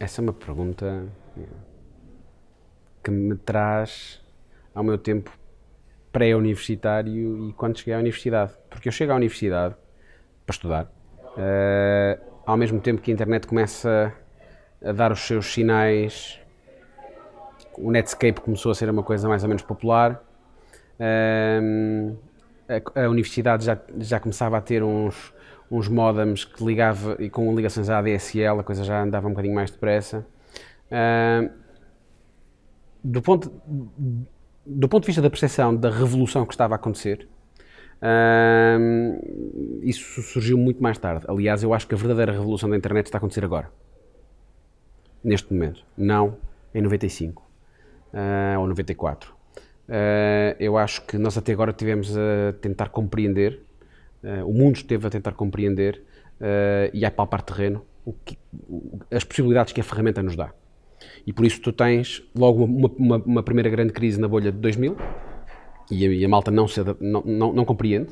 Essa é uma pergunta é, que me traz ao meu tempo pré-universitário e quando cheguei à universidade. Porque eu chego à universidade para estudar, uh, ao mesmo tempo que a internet começa a dar os seus sinais, o Netscape começou a ser uma coisa mais ou menos popular, uh, a, a, universidade já, já começava a ter uns uns modems que ligava e com ligações à ADSL, a coisa já andava um bocadinho mais depressa. Uh, do, ponto, do ponto de vista da percepção da revolução que estava a acontecer, uh, isso surgiu muito mais tarde. Aliás, eu acho que a verdadeira revolução da internet está a acontecer agora, neste momento, não em 95 uh, ah, ou 94. Ah, eu acho que nós até agora tivemos a tentar compreender eh, o mundo esteve a tentar compreender eh, e a é palpar terreno que, as possibilidades que a ferramenta nos dá. E por isso tu tens logo uma, uma, uma primeira grande crise na bolha de 2000 e a, e a malta não, se, não, não, não compreende.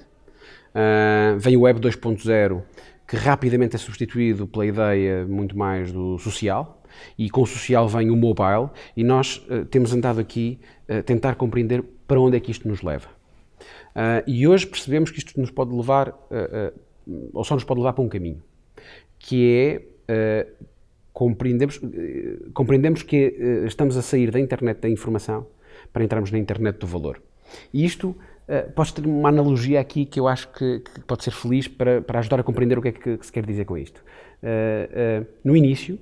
Uh, vem o Web 2.0 que rapidamente é substituído pela ideia muito mais do social e com o social vem o mobile e nós uh, temos andado aqui a uh, tentar compreender para onde é que isto nos leva. Ah, e hoje percebemos que isto nos pode levar, ah, ah, ou só nos pode levar para um caminho, que é compreendemos, compreendemos que estamos a sair da internet da informação para entrarmos na internet do valor. E isto Uh, posso ter uma analogia aqui que eu acho que, que pode ser feliz para, para, ajudar a compreender o que é que, que se quer dizer com isto. Uh, uh, no início,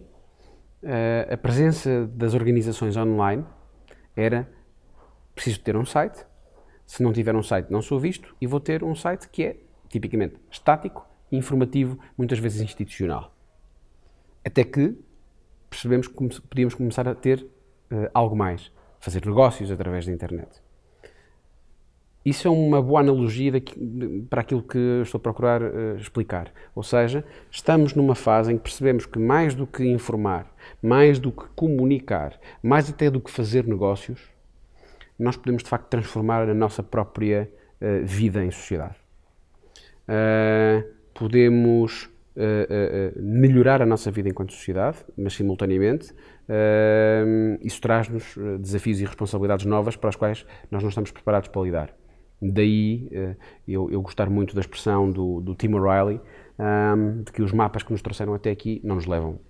a presença das organizações online era preciso ter um site, se não tiver um site, não sou visto e vou ter um site que é tipicamente estático, informativo, muitas vezes institucional. Até que percebemos que podíamos começar a ter uh, algo mais, fazer negócios através da internet. Isso é uma boa analogia daqui, para aquilo que estou a procurar uh, explicar. Ou seja, estamos numa fase em que percebemos que mais do que informar, mais do que comunicar, mais até do que fazer negócios, nós podemos de facto transformar a nossa própria uh, vida em sociedade. Uh, podemos uh, melhorar a nossa vida enquanto sociedade, mas simultaneamente isso traz-nos desafios e responsabilidades novas para as quais nós não estamos preparados para lidar. Daí eu, eu, gostar muito da expressão do, do Tim O'Reilly, um, ehm, de que os mapas que nos trouxeram até aqui não nos levam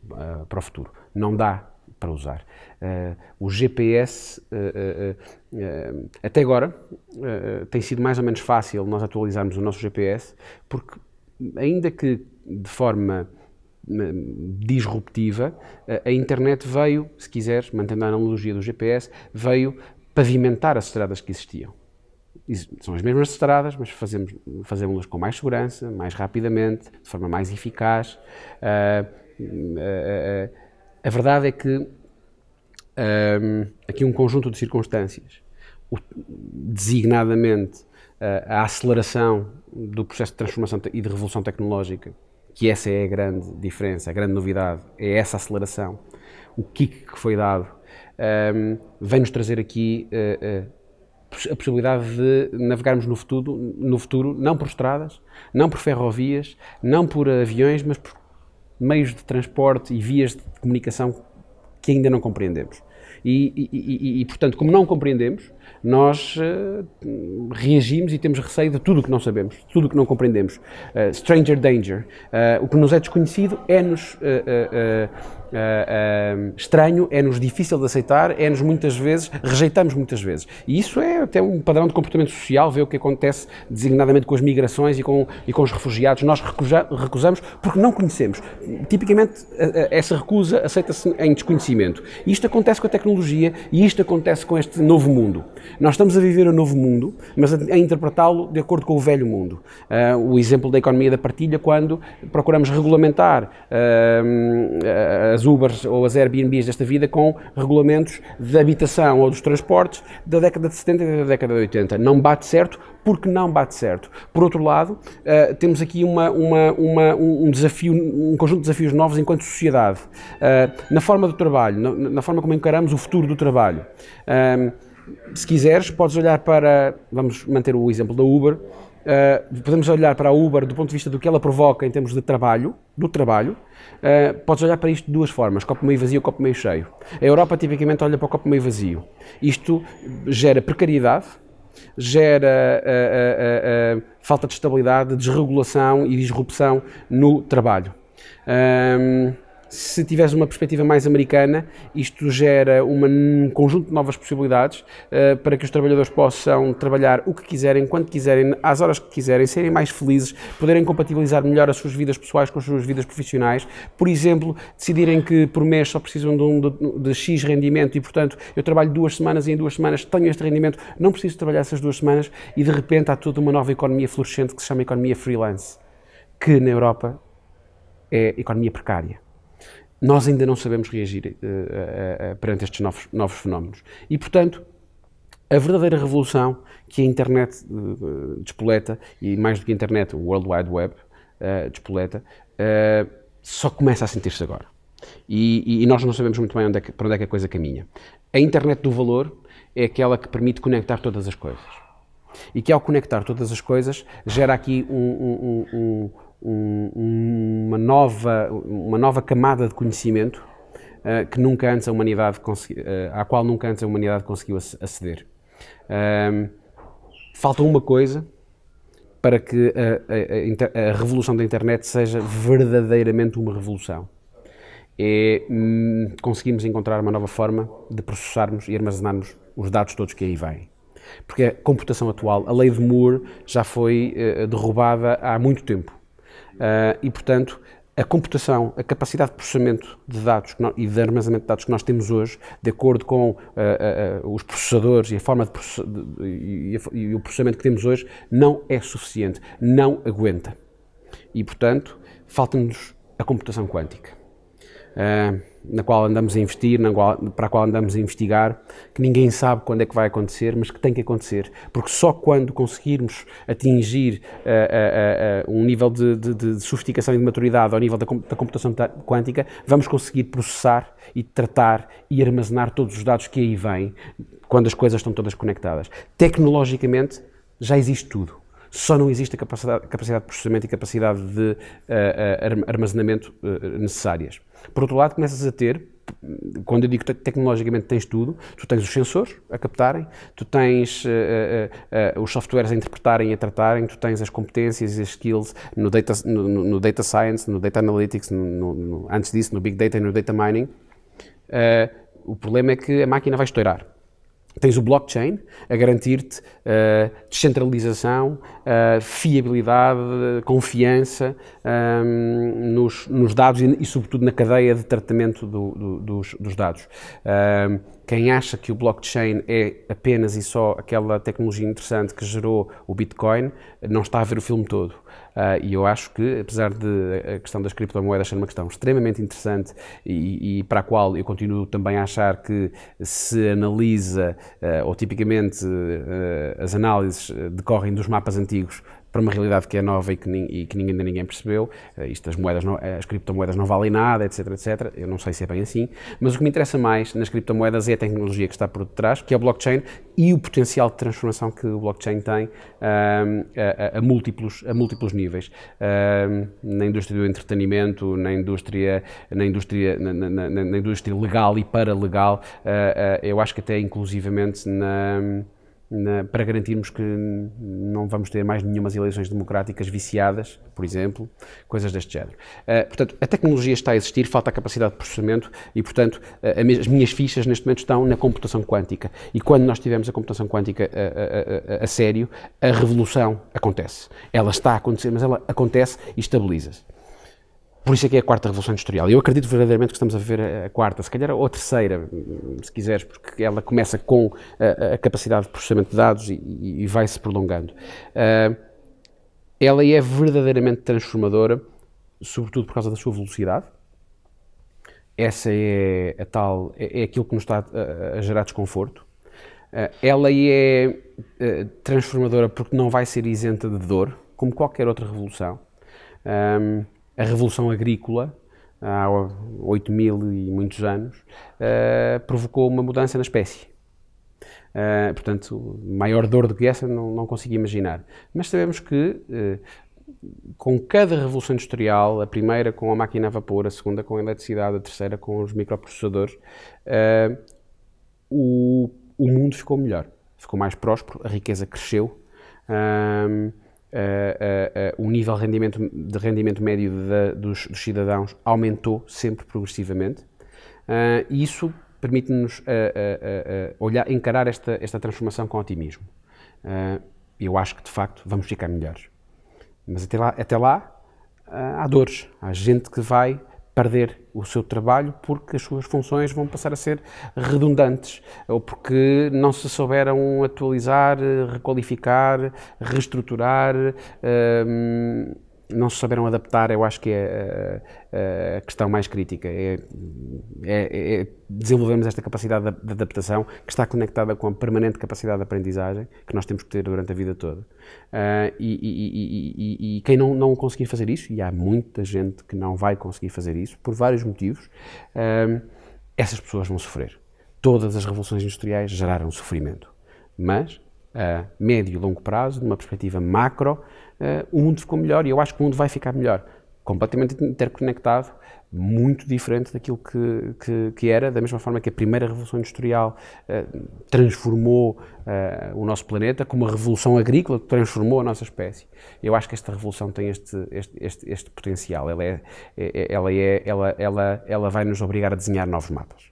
para o futuro. Não dá para usar. Uh, o GPS uh, uh, eh, até agora eh, tem sido mais ou menos fácil nós atualizarmos o nosso GPS, porque ainda que de forma eh, disruptiva, a internet veio, se quiseres, mantendo a analogia do GPS, veio pavimentar as estradas que existiam. São as mesmas estradas, mas fazemos, fazemos-las com mais segurança, mais rapidamente, de forma mais eficaz. a verdade é que aqui um conjunto de circunstâncias designadamente a, a aceleração do processo de transformação e de revolução tecnológica, que essa é a grande diferença, a grande novidade, é essa aceleração, o kick que foi dado, um, ehm, vem-nos trazer aqui uh, uh, a possibilidade de navegarmos no futuro, no futuro, não por estradas, não por ferrovias, não por aviões, mas por meios de transporte e vias de comunicação que ainda não compreendemos. E, e, e, e portanto, como não compreendemos, nós uh, reagimos e temos receio de tudo o que não sabemos, de tudo o que não compreendemos. Uh, stranger danger. Uh, o que nos é desconhecido é-nos estranho, é-nos difícil de aceitar, é-nos muitas vezes, rejeitamos muitas vezes. E isso é até um padrão de comportamento social, ver o que acontece designadamente com as migrações e com, e com os refugiados. Nós recusa, recusamos porque não conhecemos. Tipicamente, essa recusa aceita-se em desconhecimento. E isto acontece com a tecnologia tecnologia e isto acontece com este novo mundo. Nós estamos a viver um novo mundo, mas a, interpretá-lo de acordo com o velho mundo. Uh, o exemplo da economia da partilha, quando procuramos regulamentar uh, as Ubers ou as Airbnbs desta vida com regulamentos da habitação ou dos transportes da década de 70 e da década de 80. Não bate certo porque não bate certo. Por outro lado, uh, temos aqui uma, uma, uma, um desafio, um conjunto de desafios novos enquanto sociedade, uh, na forma do trabalho, na, na, forma como encaramos o futuro do trabalho. Uh, se quiseres, podes olhar para, vamos manter o exemplo da Uber, eh, podemos olhar para a Uber do ponto de vista do que ela provoca em termos de trabalho, do trabalho, Uh, podes olhar para isto de duas formas, copo meio vazio, copo meio cheio. A Europa tipicamente olha para o copo meio vazio. Isto gera precariedade, gera eh, eh, eh, falta de estabilidade, desregulação e disrupção no trabalho. Um, se tiveres uma perspectiva mais americana, isto gera uma, um conjunto de novas possibilidades uh, para que os trabalhadores possam trabalhar o que quiserem, quando quiserem, às horas que quiserem, serem mais felizes, poderem compatibilizar melhor as suas vidas pessoais com as suas vidas profissionais. Por exemplo, decidirem que por mês só precisam de, um, de, de X rendimento e, portanto, eu trabalho duas semanas e em duas semanas tenho este rendimento, não preciso trabalhar essas duas semanas e, de repente, há toda uma nova economia florescente que se chama economia freelance, que na Europa é economia precária nós ainda não sabemos reagir uh, uh, perante estes novos, novos fenómenos. E, portanto, a verdadeira revolução que a internet uh, despoleta, e mais do que a internet, o World Wide Web uh, despoleta, uh, só começa a sentir-se agora. E, e, nós não sabemos muito bem onde é que, para onde é que a coisa caminha. A internet do valor é aquela que permite conectar todas as coisas. E que ao conectar todas as coisas gera aqui um, um, um, uma, nova, uma nova camada de conhecimento uh, que nunca antes a humanidade consegui, uh, à qual nunca antes a humanidade conseguiu aceder. falta uma coisa para que a, a, a, revolução da internet seja verdadeiramente uma revolução. É conseguimos conseguirmos encontrar uma nova forma de processarmos e armazenarmos os dados todos que aí vêm. Porque a computação atual, a lei de Moore, já foi uh, derrubada há muito tempo. Uh, e, portanto, a computação, a capacidade de processamento de dados nós, e de armazenamento de dados que nós temos hoje, de acordo com uh, uh, os processadores e a forma de, process... e, e o processamento que temos hoje, não é suficiente, não aguenta. E, portanto, falta-nos a computação quântica. Uh, na qual andamos a investir, qual, para a qual andamos a investigar, que ninguém sabe quando é que vai acontecer, mas que tem que acontecer. Porque só quando conseguirmos atingir uh, uh, uh, um nível de, de, de, sofisticação e de maturidade ao nível da, da computação quântica, vamos conseguir processar e tratar e armazenar todos os dados que aí vêm, quando as coisas estão todas conectadas. Tecnologicamente, já existe tudo só não existe a capacidade, capacidade, de processamento e capacidade de uh, uh, armazenamento uh, necessárias. Por outro lado, começas a ter, quando eu digo tecnologicamente tens tudo, tu tens os sensores a captarem, tu tens uh, uh, uh, os softwares a interpretarem e a tratarem, tu tens as competências e as skills no data, no, no data science, no data analytics, no, no, antes disso no big data e no data mining. o problema é que a máquina vai estourar. Tens o blockchain a garantir-te uh, descentralização, uh, fiabilidade, confiança um, ehm, nos, nos, dados e, e, sobretudo, na cadeia de tratamento do, do, dos, dos, dados. Um, ehm, quem acha que o blockchain é apenas e só aquela tecnologia interessante que gerou o Bitcoin não está a ver o filme todo. Ah, e eu acho que, apesar de a questão das criptomoedas ser uma questão extremamente interessante e, e para a qual eu continuo também a achar que se analisa, ah, ou tipicamente ah, as análises decorrem dos mapas antigos para uma realidade que é nova e que, e que ainda ninguém percebeu. Eh, isto moedas, não, eh, as criptomoedas não valem nada, etc, etc. Eu não sei se é bem assim, mas o que me interessa mais nas criptomoedas é a tecnologia que está por detrás, que é a blockchain e o potencial de transformação que o blockchain tem ehm, a, a, a, múltiplos, a múltiplos níveis. Ehm, na indústria do entretenimento, na indústria, na indústria, na, na, na indústria legal e paralegal, uh, uh, eu acho que até inclusivamente na na, para garantirmos que não vamos ter mais nenhumas eleições democráticas viciadas, por exemplo, coisas deste género. Uh, portanto, a tecnologia está a existir, falta a capacidade de processamento e, portanto, uh, as minhas fichas neste momento estão na computação quântica. E quando nós tivermos a computação quântica a, a, a, a sério, a revolução acontece. Ela está a acontecer, mas ela acontece e estabiliza-se. Por isso é que é a quarta revolução industrial. Eu acredito verdadeiramente que estamos a ver a quarta, se calhar ou a terceira, se quiseres, porque ela começa com a, a capacidade de processamento de dados e, e vai se prolongando. Uh, ela é verdadeiramente transformadora, sobretudo por causa da sua velocidade. Essa é a tal, é, é aquilo que nos está a, a gerar desconforto. Uh, ela é uh, transformadora porque não vai ser isenta de dor, como qualquer outra revolução. Um, a revolução agrícola, há 8 mil e muitos anos, uh, provocou uma mudança na espécie. Uh, portanto, maior dor do que essa não, não consigo imaginar. Mas sabemos que uh, com cada revolução industrial, a primeira com a máquina a vapor, a segunda com a eletricidade, a terceira com os microprocessadores, o, o mundo ficou melhor, ficou mais próspero, a riqueza cresceu. Eh, eh, eh, o nível de rendimento, de rendimento médio de, dos, dos, cidadãos aumentou sempre progressivamente e isso permite-nos olhar, encarar esta, esta transformação com otimismo. eu acho que, de facto, vamos ficar melhores. Mas até lá, até lá há dores. Há gente que vai perder o seu trabalho porque as suas funções vão passar a ser redundantes ou porque não se souberam atualizar, requalificar, reestruturar. Hum, não se souberam adaptar, eu acho que é a, eh, eh, a questão mais crítica. É, é, é desenvolvermos esta capacidade de, adaptação que está conectada com a permanente capacidade de aprendizagem que nós temos que ter durante a vida toda. Uh, e, e, e, e, quem não, não conseguir fazer isso, e há muita gente que não vai conseguir fazer isso, por vários motivos, uh, essas pessoas vão sofrer. Todas as revoluções industriais geraram sofrimento. Mas a eh, médio e longo prazo, numa perspectiva macro, eh, o mundo ficou melhor e eu acho que o mundo vai ficar melhor. Completamente interconectado, muito diferente daquilo que, que, que era, da mesma forma que a primeira revolução industrial eh, transformou o nosso planeta, como a revolução agrícola transformou a nossa espécie. Eu acho que esta revolução tem este, este, este, este potencial, ela, é, é, é ela, é, ela, ela, ela vai nos obrigar a desenhar novos mapas.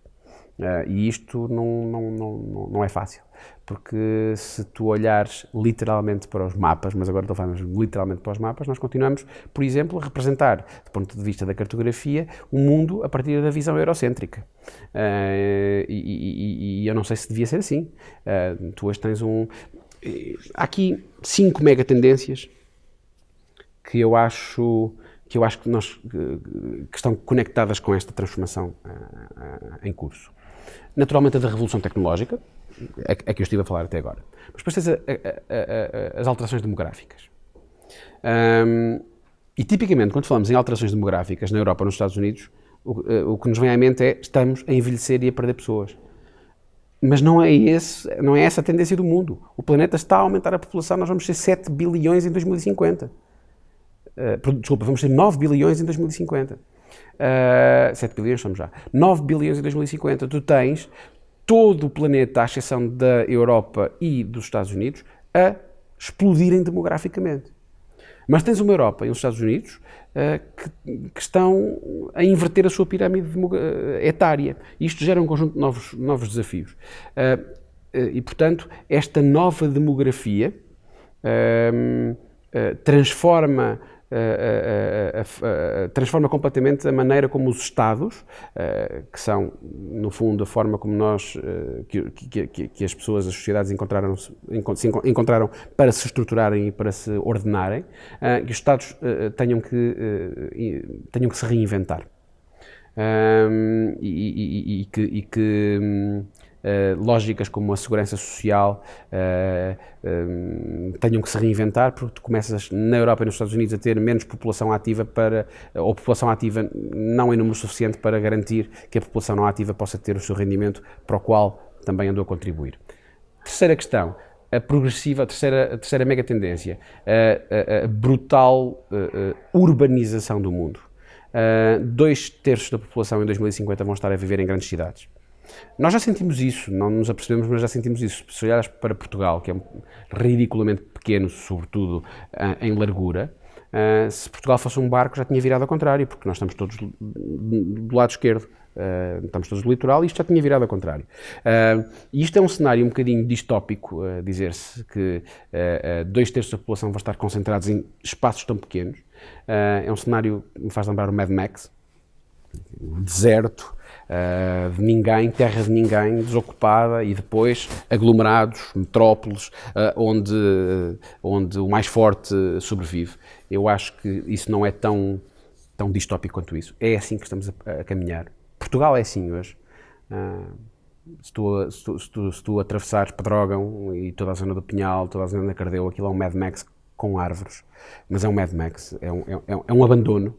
Uh, e isto não, não, não, não é fácil, porque se tu olhares literalmente para os mapas, mas agora estou falando literalmente para os mapas, nós continuamos, por exemplo, a representar, do ponto de vista da cartografia, o mundo a partir da visão eurocêntrica. Uh, e, e, e, eu não sei se devia ser assim. Uh, tu hoje tens um. Há aqui cinco mega tendências que eu acho que eu acho que, nós, que estão conectadas com esta transformação uh, uh, em curso. Naturalmente a da revolução tecnológica, a, é é que eu estive a falar até agora. Mas depois tens a, a, as alterações demográficas. Um, e tipicamente, quando falamos em alterações demográficas na Europa ou nos Estados Unidos, o, eh, o, que nos vem à mente é estamos a envelhecer e a perder pessoas. Mas não é, esse, não é essa a tendência do mundo. O planeta está a aumentar a população, nós vamos ser 7 bilhões em 2050. Uh, eh, desculpa, vamos ser 9 bilhões em 2050 uh, eh, 7 bilhões estamos já, 9 bilhões em 2050. Tu tens todo o planeta, à exceção da Europa e dos Estados Unidos, a explodirem demograficamente. Mas tens uma Europa e os Estados Unidos uh, que, que, estão a inverter a sua pirâmide eh, etária. Isto gera um conjunto de novos, novos desafios. Uh, e, portanto, esta nova demografia ehm, transforma eh, eh, eh, transforma completamente a maneira como os Estados, que são, no fundo, a forma como nós, que, que, que, as pessoas, as sociedades encontraram se, encontraram para se estruturarem e para se ordenarem, que os Estados tenham, que, tenham que se reinventar. e, e, e, que, e que hum, eh, lógicas como a segurança social uh, eh, um, eh, tenham que se reinventar, porque tu começas na Europa e nos Estados Unidos a ter menos população ativa para, ou população ativa não em número suficiente para garantir que a população não ativa possa ter o seu rendimento para o qual também andou a contribuir. Terceira questão, a progressiva, a terceira, a terceira mega tendência, a, a, a brutal a, urbanização do mundo. dois terços da população em 2050 vão estar a viver em grandes cidades. Nós já sentimos isso, não nos apercebemos, mas já sentimos isso. Se olhares para Portugal, que é ridiculamente pequeno, sobretudo eh, em largura, eh, se Portugal fosse um barco já tinha virado ao contrário, porque nós estamos todos do lado esquerdo, Uh, estamos todos no litoral e isto já tinha virado ao contrário. Uh, e isto é um cenário um bocadinho distópico, uh, dizer-se que dois terços da população vão estar concentrados em espaços tão pequenos. é um cenário que me faz lembrar o Mad Max, deserto, eh, de ninguém, terra de ninguém, desocupada e depois aglomerados, metrópoles, uh, onde, onde o mais forte sobrevive. Eu acho que isso não é tão, tão distópico quanto isso. É assim que estamos a, a caminhar. Portugal é assim hoje. Uh, se tu, se, tu, se, tu, atravessares Pedrógão e toda a zona do Pinhal, toda a zona da Cardeu, aquilo é um Mad Max com árvores. Mas é um Mad Max, é um, é, um, é um abandono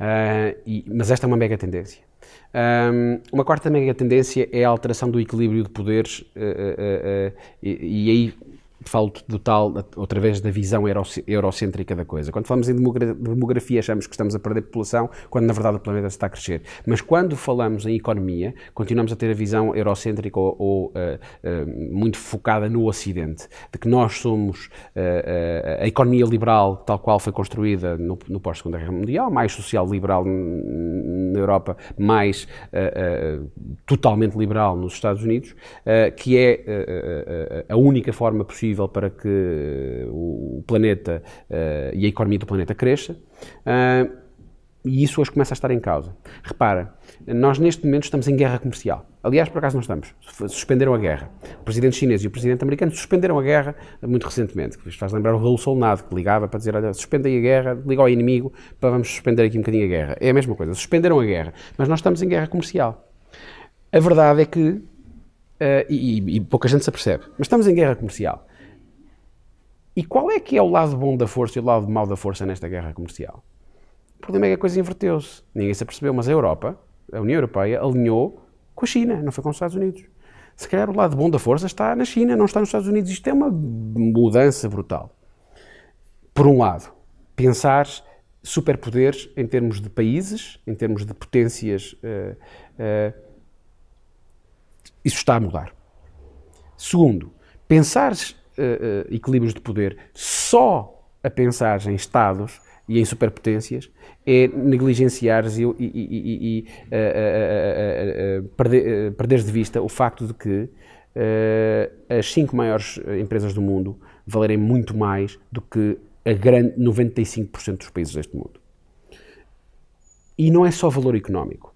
Uh, e, mas esta é uma mega tendência. Um, uma quarta mega tendência é a alteração do equilíbrio de poderes, uh, uh, e, e, aí falo do tal, outra vez, da visão eurocêntrica da coisa. Quando falamos em demografia, achamos que estamos a perder população, quando na verdade o planeta está a crescer. Mas quando falamos em economia, continuamos a ter a visão eurocêntrica ou, ou uh, uh, muito focada no Ocidente, de que nós somos uh, a economia liberal, tal qual foi construída no, no pós-Segunda Guerra Mundial, mais social-liberal na Europa, mais totalmente liberal nos Estados Unidos, que é a única forma possível combustível para que eh, o planeta uh, e a economia do planeta cresça. Uh, e isso hoje começa a estar em causa. Repara, nós neste momento estamos em guerra comercial. Aliás, por acaso não estamos. Suspenderam a guerra. O presidente chinês e o presidente americano suspenderam a guerra muito recentemente. Isto faz lembrar o Raul Solnado, que ligava para dizer, olha, suspendem a guerra, liga ao inimigo para vamos suspender aqui um bocadinho a guerra. É a mesma coisa. Suspenderam a guerra. Mas nós estamos em guerra comercial. A verdade é que, uh, e, e pouca gente se apercebe, mas estamos em guerra comercial. E qual é que é o lado bom da força e o lado mau da força nesta guerra comercial? O problema é que a coisa inverteu-se. Ninguém se apercebeu, mas a Europa, a União Europeia, alinhou com a China, não foi com os Estados Unidos. Se calhar o lado bom da força está na China, não está nos Estados Unidos. Isto é uma mudança brutal. Por um lado, pensar superpoderes em termos de países, em termos de potências, uh, uh, isso está a mudar. Segundo, pensar uh, equilíbrios de poder só a pensar em Estados e em superpotências é negligenciar e, e, e, e uh, uh, perder, de vista o facto de que as cinco maiores empresas do mundo valerem muito mais do que a grande 95% dos países deste mundo. E não é só valor económico.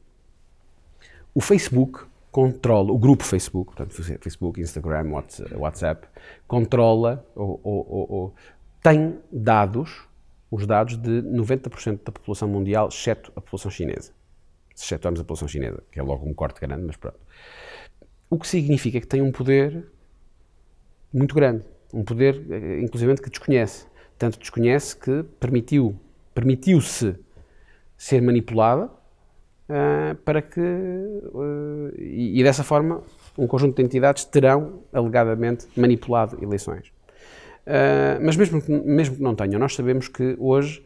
O Facebook controla, o grupo Facebook, portanto, Facebook, Instagram, WhatsApp, controla ou, ou, ou, ou tem dados, os dados de 90% da população mundial, exceto a população chinesa. excetuarmos a população chinesa, que é logo um corte grande, mas pronto. O que significa que tem um poder muito grande, um poder, eh, inclusive, que desconhece. Tanto desconhece que permitiu, permitiu-se ser manipulada uh, para que. Uh, e, e, dessa forma, um conjunto de entidades terão alegadamente manipulado eleições. Uh, mas mesmo que, mesmo que não tenham, nós sabemos que hoje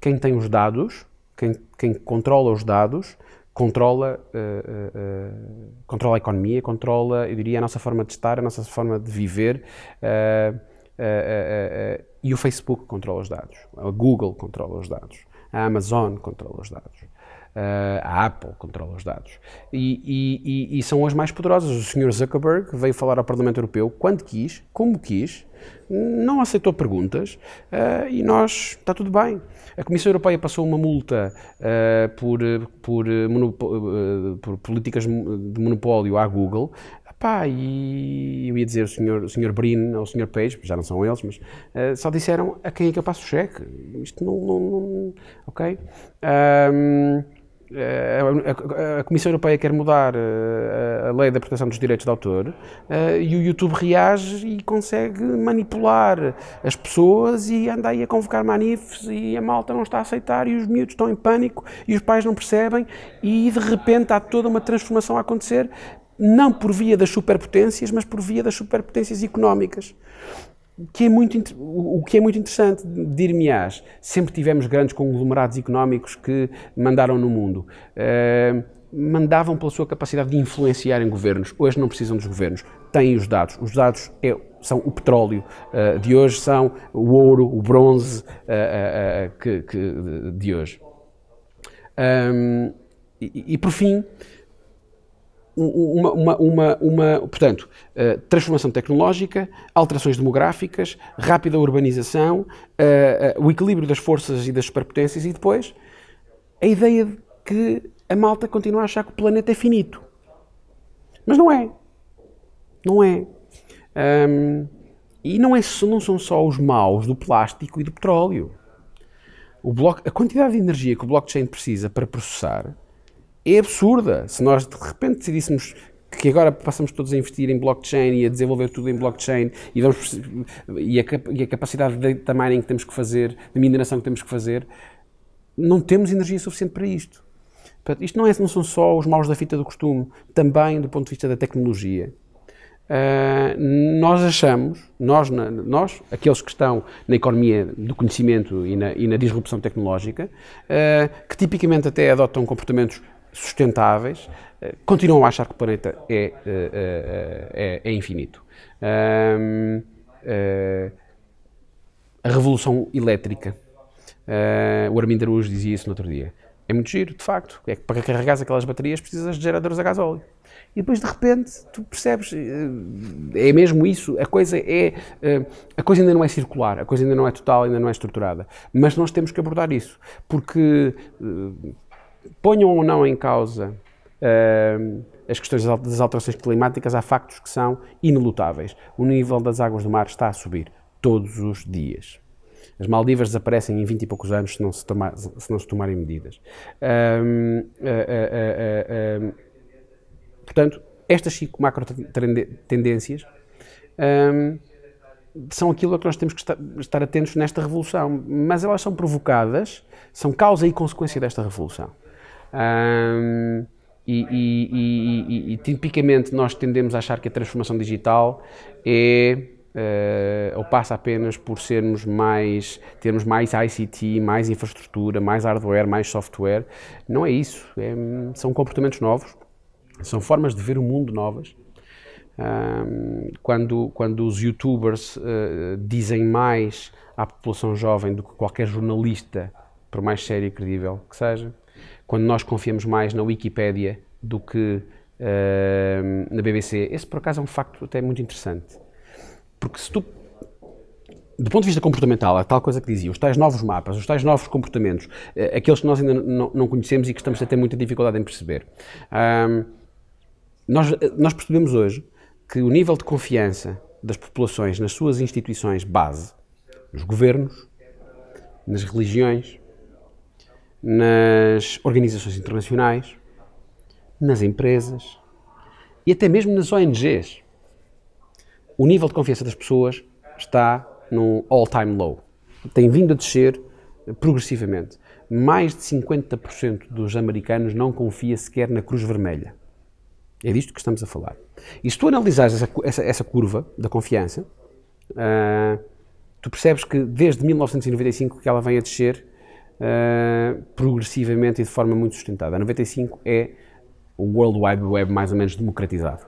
quem tem os dados, quem, quem controla os dados, controla, uh, uh, controla a economia, controla, eu diria, a nossa forma de estar, a nossa forma de viver. e o Facebook controla os dados, a Google controla os dados, a Amazon controla os dados a Apple controla os dados. E, e, e, são as mais poderosas. O Sr. Zuckerberg veio falar ao Parlamento Europeu quando quis, como quis, não aceitou perguntas uh, e nós está tudo bem. A Comissão Europeia passou uma multa uh, por, por, uh, por, políticas de monopólio à Google. Epá, e eu ia dizer o senhor, o senhor Brin ou o senhor Page, já não são eles, mas só disseram a quem é que eu passo o cheque. Isto não. não, não ok? Um, é, é, a Comissão Europeia quer mudar eh, a lei da proteção dos direitos de autor eh, e o YouTube reage e consegue manipular as pessoas e anda aí a convocar manifes e a malta não está a aceitar e os miúdos estão em pânico e os pais não percebem e de repente há toda uma transformação a acontecer não por via das superpotências, mas por via das superpotências económicas que é muito, o que é muito interessante, dir-me-ás, sempre tivemos grandes conglomerados económicos que mandaram no mundo. Uh, mandavam pela sua capacidade de influenciar em governos. Hoje não precisam dos governos, têm os dados. Os dados é, são o petróleo uh, de hoje, são o ouro, o bronze uh, que, que, de hoje. Um, ehm, e, e, por fim, uma, uma, uma, uma, portanto, uh, transformação tecnológica, alterações demográficas, rápida urbanização, uh, uh, o equilíbrio das forças e das superpotências e depois a ideia de que a malta continua a achar que o planeta é finito. Mas não é. Não é. Um, e não, é, não são só os maus do plástico e do petróleo. O bloco, a quantidade de energia que o blockchain precisa para processar é absurda. Se nós de repente decidíssemos que agora passamos todos a investir em blockchain e a desenvolver tudo em blockchain e, vamos, e, a, e a capacidade de data mining que temos que fazer, de mineração que temos que fazer, não temos energia suficiente para isto. Portanto, isto não, é, não são só os maus da fita do costume, também do ponto de vista da tecnologia. Uh, nós achamos, nós, nós, aqueles que estão na economia do conhecimento e na, e na disrupção tecnológica, uh, que tipicamente até adotam comportamentos sustentáveis, eh, continuam a achar que o planeta é, é, é, é infinito. Um, a revolução elétrica. o Armindo Araújo dizia isso no outro dia. É muito giro, de facto. É que para carregar aquelas baterias precisas de geradores a gasóleo. E depois de repente tu percebes, é mesmo isso, a coisa é, a coisa ainda não é circular, a coisa ainda não é total, ainda não é estruturada, mas nós temos que abordar isso, porque ponham ou não em causa uh, as questões das alterações climáticas, há factos que são inelutáveis. O nível das águas do mar está a subir todos os dias. As Maldivas desaparecem em 20 e poucos anos se não se, se, não se tomarem medidas. uh, uh, uh, portanto, estas cinco macro tendências um, são aquilo a que nós temos que estar atentos nesta revolução, mas elas são provocadas, são causa e consequência desta revolução. Um, e, e, e, e, tipicamente nós tendemos a achar que a transformação digital é uh, ou passa apenas por sermos mais termos mais ICT, mais infraestrutura, mais hardware, mais software. Não é isso. É, são comportamentos novos, são formas de ver o mundo novas. Um, quando, quando os youtubers uh, dizem mais à população jovem do que qualquer jornalista, por mais sério e credível que seja, quando nós confiamos mais na Wikipédia do que uh, na BBC. Esse, por acaso, é um facto até muito interessante. Porque se tu do ponto de vista comportamental, a tal coisa que dizia, os tais novos mapas, os tais novos comportamentos, eh, aqueles que nós ainda não conhecemos e que estamos a ter muita dificuldade em perceber. nós, eh, nós, percebemos hoje que o nível de confiança das populações nas suas instituições base, nos governos, nas religiões, nas organizações internacionais, nas empresas e até mesmo nas ONGs. O nível de confiança das pessoas está num all-time low. Tem vindo a descer progressivamente. Mais de 50% dos americanos não confia sequer na Cruz Vermelha. É disto que estamos a falar. E se tu analisares essa, essa, essa curva da confiança, uh, tu percebes que desde 1995 que ela vem a descer uh, progressivamente e de forma muito sustentada. A 95 é o World Wide Web mais ou menos democratizado.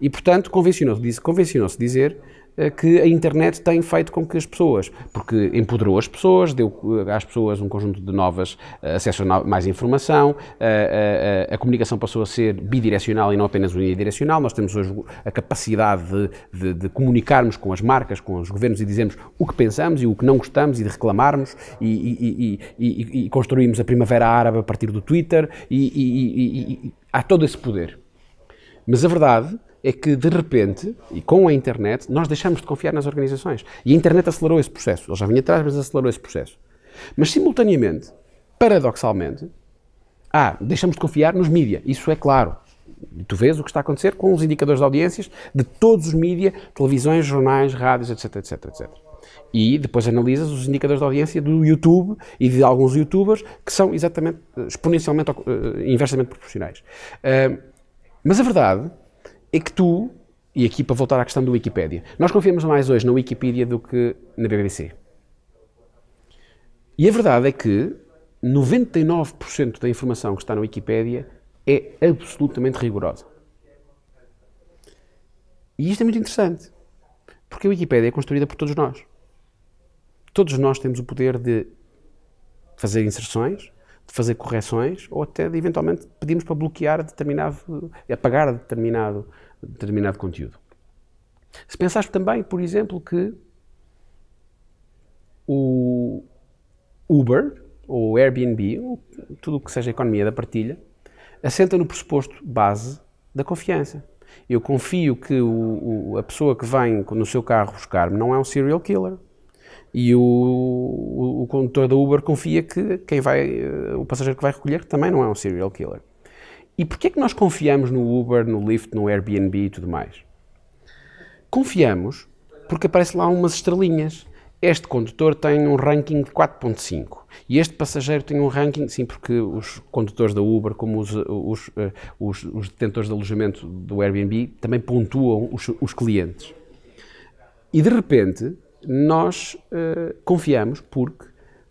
E, portanto, convencionou-se convencionou dizer eh, que a internet tem feito com que as pessoas, porque empoderou as pessoas, deu eh, às pessoas um conjunto de novas, eh, acesso a mais informação, a, a, a comunicação passou a ser bidirecional e não apenas unidirecional, nós temos hoje a capacidade de, de, de, comunicarmos com as marcas, com os governos e dizermos o que pensamos e o que não gostamos e de reclamarmos e, e, e, e construímos a Primavera Árabe a partir do Twitter e há todo esse poder. Mas a verdade é que, de repente, e com a internet, nós deixamos de confiar nas organizações. E a internet acelerou esse processo. Ele já vinha atrás, mas acelerou esse processo. Mas, simultaneamente, paradoxalmente, ah, deixamos de confiar nos mídia. Isso é claro. E tu vês o que está a acontecer com os indicadores de audiências de todos os mídia, televisões, jornais, rádios, etc, etc, etc. E depois analisas os indicadores de audiência do YouTube e de alguns youtubers que são exatamente eh, exponencialmente eh, inversamente proporcionais. Eh, mas a verdade é que tu, e aqui para voltar à questão do Wikipedia, nós confiamos mais hoje na Wikipedia do que na BBC. E a verdade é que 99% da informação que está na Wikipedia é absolutamente rigorosa. E isto é muito interessante, porque a Wikipedia é construída por todos nós. Todos nós temos o poder de fazer inserções, de fazer correções ou até de, eventualmente pedimos para bloquear determinado, apagar determinado, determinado conteúdo. Se pensares também, por exemplo, que o Uber ou o Airbnb, ou tudo o que seja economia da partilha, assenta no pressuposto base da confiança. Eu confio que o, o, a pessoa que vem no seu carro buscar-me não é um serial killer e o, o, o condutor da Uber confia que quem vai, eh, o passageiro que vai recolher também não é um serial killer. E porquê é que nós confiamos no Uber, no Lyft, no Airbnb e tudo mais? Confiamos porque aparecem lá umas estrelinhas. Este condutor tem um ranking de 4.5 e este passageiro tem um ranking, sim, porque os condutores da Uber, como os, os, eh, os, os detentores de alojamento do Airbnb, também pontuam os, os clientes. E de repente, nós uh, confiamos porque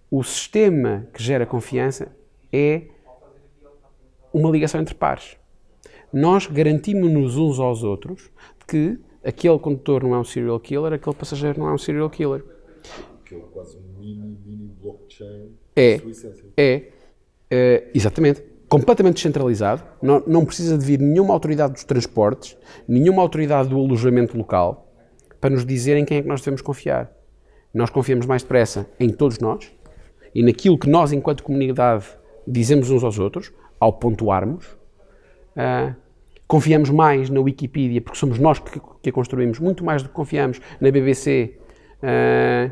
o sistema que gera confiança é uma ligação entre pares. Nós garantimos-nos uns aos outros que aquele condutor não é um serial killer, aquele passageiro não é um serial killer. é quase um mini, mini blockchain é, é, é, exatamente. Completamente descentralizado, não, não precisa de vir nenhuma autoridade dos transportes, nenhuma autoridade do alojamento local, para nos dizer em quem é que nós devemos confiar. Nós confiamos mais depressa em todos nós e naquilo que nós, enquanto comunidade, dizemos uns aos outros, ao pontuarmos. Uh, confiamos mais na Wikipedia, porque somos nós que, que, a construímos, muito mais do que confiamos na BBC, uh, ah,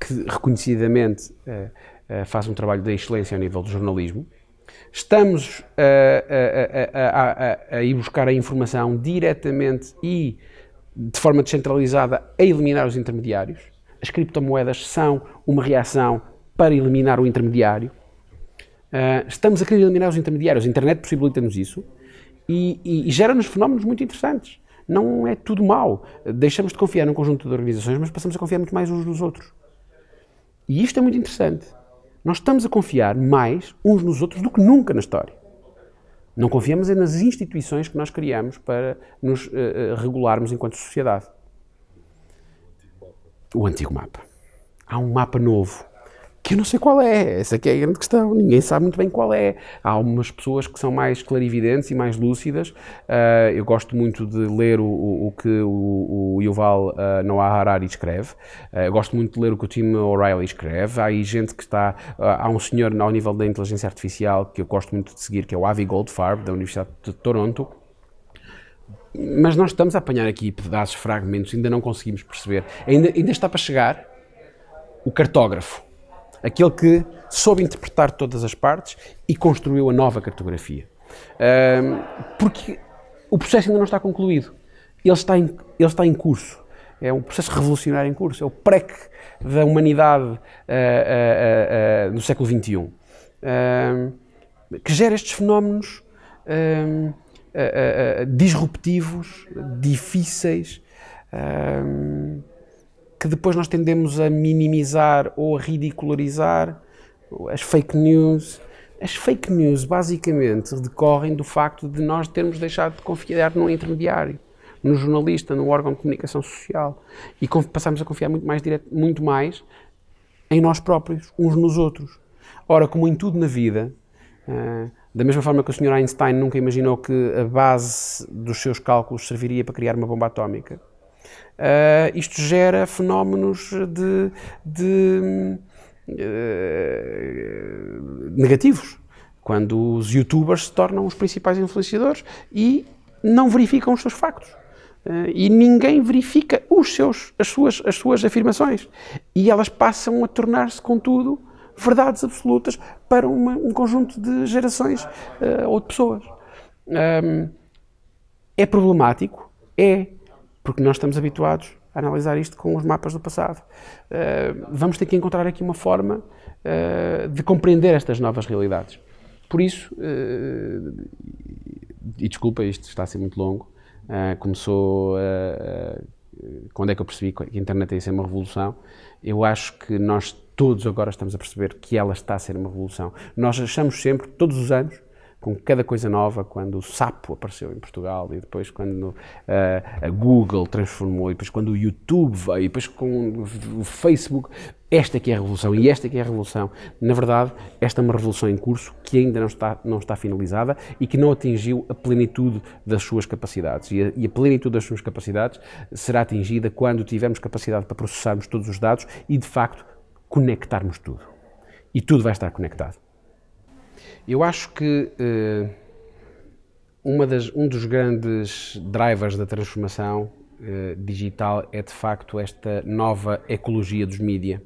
que reconhecidamente uh, faz um trabalho de excelência ao nível do jornalismo. Estamos a, a, a, a ir buscar a informação diretamente e de forma descentralizada a eliminar os intermediários. As criptomoedas são uma reação para eliminar o intermediário. Ah, estamos a querer eliminar os intermediários. A internet possibilita-nos isso e, e, e gera-nos fenómenos muito interessantes. Não é tudo mau. Deixamos de confiar num conjunto de organizações, mas passamos a confiar muito mais uns nos outros. E isto é muito interessante. Nós estamos a confiar mais uns nos outros do que nunca na história. Não confiamos é nas instituições que nós criamos para nos uh, regularmos enquanto sociedade. O antigo mapa. Há um mapa novo que eu não sei qual é. Essa que é a grande questão. Ninguém sabe muito bem qual é. Há algumas pessoas que são mais clarividentes e mais lúcidas. Uh, eu gosto muito de ler o, o, o que o, o Yuval uh, Noah Harari escreve. Uh, eu gosto muito de ler o que o Tim O'Reilly escreve. Há aí gente que está... há um senhor ao nível da inteligência artificial que eu gosto muito de seguir, que é o Avi Goldfarb, da Universidade de Toronto mas nós estamos a apanhar aqui pedaços, fragmentos, ainda não conseguimos perceber. Ainda, ainda está para chegar o cartógrafo aquele que soube interpretar todas as partes e construiu a nova cartografia. porque o processo ainda não está concluído, ele está em, ele está em curso. É um processo revolucionário em curso, é o PREC da humanidade uh, uh, uh, no século XXI, que gera estes fenómenos ah, ah, ah, disruptivos, difíceis que depois nós tendemos a minimizar ou a ridicularizar, as fake news. As fake news basicamente decorrem do facto de nós termos deixado de confiar num intermediário, no jornalista, no órgão de comunicação social e passamos a confiar muito mais direto, muito mais em nós próprios, uns nos outros. Ora, como em tudo na vida, uh, da mesma forma que o Sr. Einstein nunca imaginou que a base dos seus cálculos serviria para criar uma bomba atómica, Uh, isto gera fenómenos de, de uh, negativos, quando os youtubers se tornam os principais influenciadores e não verificam os seus factos. Uh, e ninguém verifica os seus, as, suas, as suas afirmações. E elas passam a tornar-se, contudo, verdades absolutas para uma, um conjunto de gerações uh, ou de pessoas. Um, ehm, é problemático? É porque nós estamos habituados a analisar isto com os mapas do passado. Uh, vamos ter que encontrar aqui uma forma uh, de compreender estas novas realidades. Por isso, uh, e desculpa, isto está a ser muito longo, começou quando é que eu percebi que a internet ia ser uma revolução? Eu acho que nós todos agora estamos a perceber que ela está a ser uma revolução. Nós achamos sempre, todos os anos, com cada coisa nova, quando o sapo apareceu em Portugal e depois quando uh, a Google transformou e depois quando o YouTube veio e depois com o Facebook. Esta que é a revolução e esta que é a revolução. Na verdade, esta é uma revolução em curso que ainda não está, não está finalizada e que não atingiu a plenitude das suas capacidades. E a, e a plenitude das suas capacidades será atingida quando tivermos capacidade para processarmos todos os dados e, de facto, conectarmos tudo. E tudo vai estar conectado. Eu acho que uh, uma das, um dos grandes drivers da transformação uh, digital é de facto esta nova ecologia dos mídia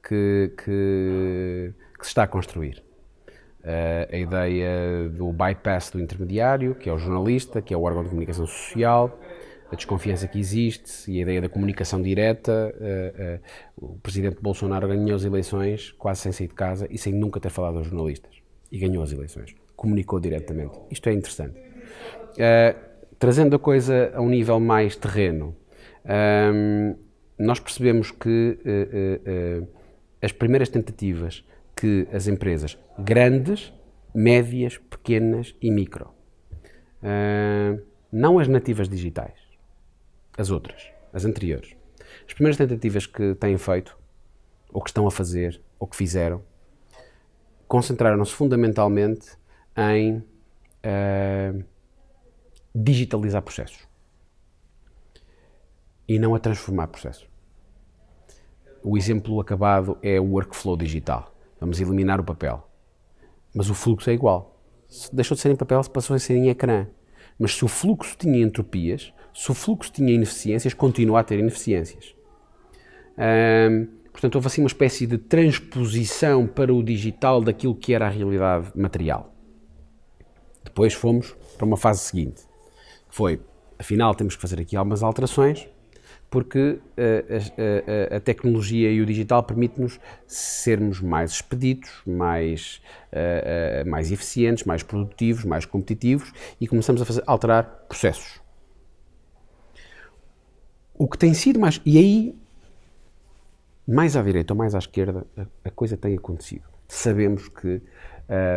que, que, que se está a construir. Uh, a ideia do bypass do intermediário, que é o jornalista, que é o órgão de comunicação social, a desconfiança que existe e a ideia da comunicação direta. Uh, uh, o presidente Bolsonaro ganhou as eleições quase sem sair de casa e sem nunca ter falado aos jornalistas e ganhou as eleições. Comunicou diretamente. Isto é interessante. Uh, trazendo a coisa a um nível mais terreno, ehm, nós percebemos que uh, as primeiras tentativas que as empresas grandes, médias, pequenas e micro, não as nativas digitais, as outras, as anteriores, as primeiras tentativas que têm feito, ou que estão a fazer, ou que fizeram, concentraram-se fundamentalmente em uh, digitalizar processos e não a transformar processos. O exemplo acabado é o workflow digital. Vamos eliminar o papel. Mas o fluxo é igual. Se deixou de ser em papel, passou a ser em ecrã. Mas se o fluxo tinha entropias, se o fluxo tinha ineficiências, continua a ter ineficiências. Um, Portanto, houve assim uma espécie de transposição para o digital daquilo que era a realidade material. Depois fomos para uma fase seguinte, que foi, afinal, temos que fazer aqui algumas alterações, porque a, eh, a, eh, eh, a tecnologia e o digital permite-nos sermos mais expeditos, mais, mais eficientes, mais produtivos, mais competitivos e começamos a fazer, alterar processos. O que tem sido mais. E aí mais à direita ou mais à esquerda, a, a coisa tem acontecido. Sabemos que uh,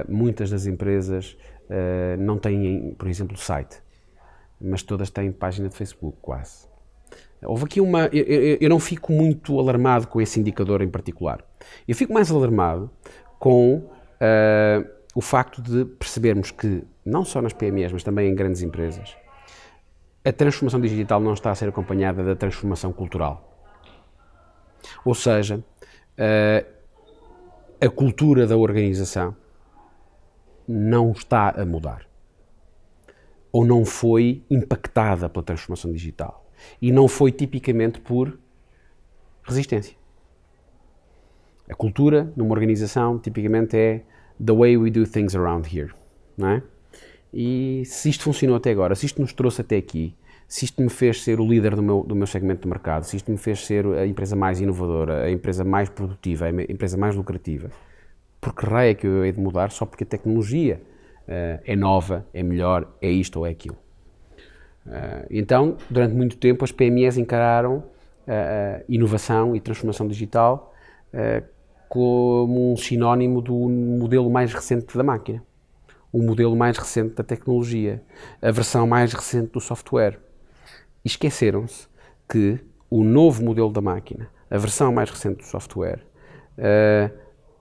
muitas das empresas uh, não têm, por exemplo, site, mas todas têm página de Facebook, quase. Houve aqui uma. Eu, eu, eu não fico muito alarmado com esse indicador em particular. Eu fico mais alarmado com uh, o facto de percebermos que, não só nas PMEs, mas também em grandes empresas, a transformação digital não está a ser acompanhada da transformação cultural. Ou seja, eh, a cultura da organização não está a mudar ou não foi impactada pela transformação digital e não foi tipicamente por resistência. A cultura numa organização tipicamente é the way we do things around here, não é? E se isto funcionou até agora, se isto nos trouxe até aqui, se isto me fez ser o líder do meu, do meu segmento de mercado, se isto me fez ser a empresa mais inovadora, a empresa mais produtiva, a empresa mais lucrativa, por que raio é que eu hei de mudar só porque a tecnologia uh, é nova, é melhor, é isto ou é aquilo? Uh, então, durante muito tempo, as PMEs encararam a eh, inovação e transformação digital como um sinónimo do modelo mais recente da máquina, o modelo mais recente da tecnologia, a versão mais recente do software. E esqueceram-se que o novo modelo da máquina, a versão mais recente do software, uh,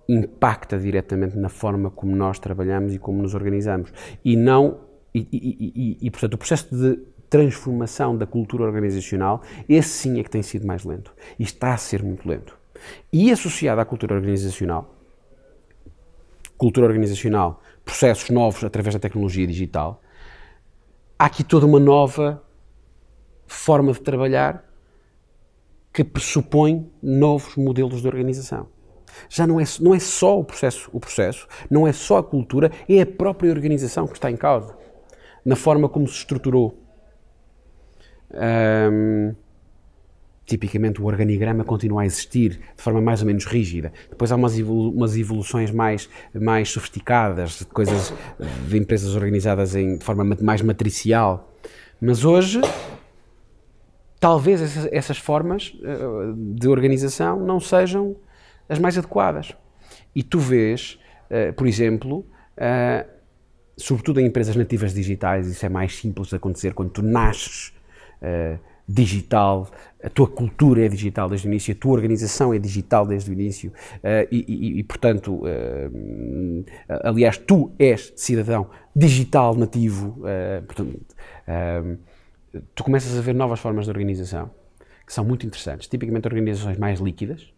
impacta diretamente na forma como nós trabalhamos e como nos organizamos. E não. E, e, e, e, portanto, o processo de transformação da cultura organizacional, esse sim é que tem sido mais lento. E está a ser muito lento. E associado à cultura organizacional, cultura organizacional, processos novos através da tecnologia digital, há aqui toda uma nova forma de trabalhar que pressupõe novos modelos de organização. Já não é, não é só o processo, o processo, não é só a cultura, é a própria organização que está em causa, na forma como se estruturou. Um, tipicamente o organigrama continua a existir de forma mais ou menos rígida. Depois há umas, evolu umas evoluções mais, mais sofisticadas, de coisas de empresas organizadas em, de forma mais matricial. Mas hoje talvez essas, essas formas uh, de organização não sejam as mais adequadas. E tu vês, uh, por exemplo, uh, sobretudo em empresas nativas digitais, isso é mais simples de acontecer quando tu nasces digital, a tua cultura é digital desde o início, a tua organização é digital desde o início e, e, e, portanto, aliás, tu és cidadão digital nativo, portanto, tu começas a ver novas formas de organização que são muito interessantes. Tipicamente organizações mais líquidas.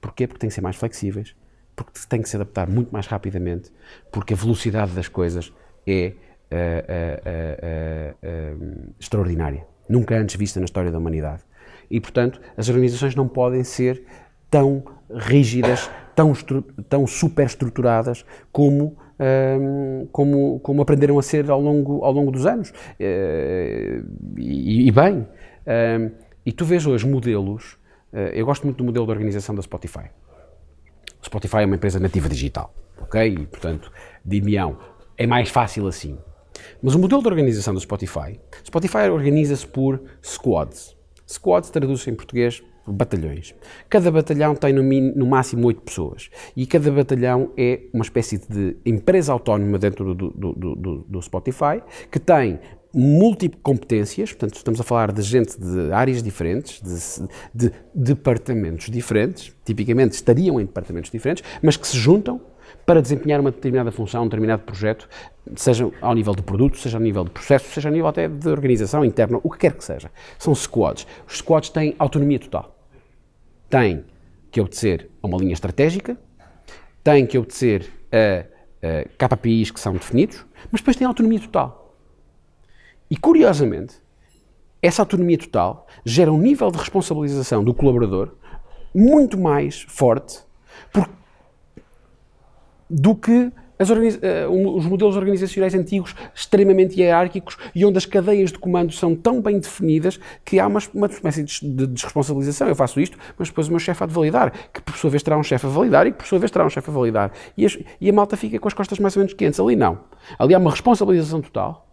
Porquê? Porque têm que ser mais flexíveis, porque têm que se adaptar muito mais rapidamente, porque a velocidade das coisas é uh, uh, uh, extraordinária. Nunca antes vista na história da humanidade. E, portanto, as organizações não podem ser tão rígidas, tão, tão superestruturadas como Ehm, como, como aprenderam a ser ao longo, ao longo dos anos. Eh, e, e, bem. Ehm, e tu vês hoje modelos, eh, eu gosto muito do modelo de organização da Spotify. Spotify é uma empresa nativa digital, ok? E, portanto, de Mião, é mais fácil assim. Mas o modelo de organização do Spotify, Spotify organiza-se por squads. Squads traduz-se em português batalhões. Cada batalhão tem no, mínimo, no máximo 8 pessoas e cada batalhão é uma espécie de empresa autónoma dentro do, do, do, do Spotify que tem múltiplas competências, portanto estamos a falar de gente de áreas diferentes, de, de departamentos diferentes, tipicamente estariam em departamentos diferentes, mas que se juntam para desempenhar uma determinada função, um determinado projeto, seja ao nível do produto, seja ao nível do processo, seja ao nível até de organização interna, o que quer que seja. São squads. Os squads têm autonomia total tem que obedecer a uma linha estratégica, tem que obedecer a, a KPIs que são definidos, mas depois tem autonomia total. E curiosamente, essa autonomia total gera um nível de responsabilização do colaborador muito mais forte por, do que eh, os modelos organizacionais antigos extremamente hierárquicos e onde as cadeias de comando são tão bem definidas que há uma, uma espécie de desresponsabilização. Eu faço isto, mas depois o meu chefe há de validar, que por sua vez terá um chefe a validar e que por sua vez terá um chefe a validar. E, as, e a malta fica com as costas mais ou menos quentes. Ali não. Ali há uma responsabilização total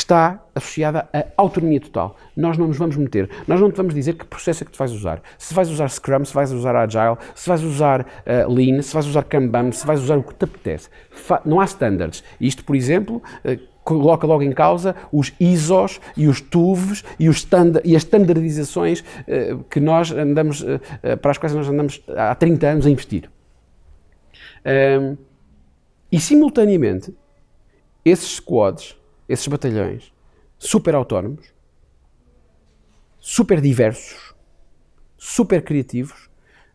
está associada à autonomia total. Nós não nos vamos meter, nós não te vamos dizer que processo é que tu vais usar. Se vais usar Scrum, se vais usar Agile, se vais usar uh, Lean, se vais usar Kanban, se vais usar o que te apetece. Fa não há standards. Isto, por exemplo, uh, coloca logo em causa os ISOs e os TUVs e, os e as standardizações uh, que nós andamos, para as quais nós andamos há 30 anos a investir. Um, ehm, e simultaneamente, esses squads esses batalhões super autónomos, super diversos, super criativos,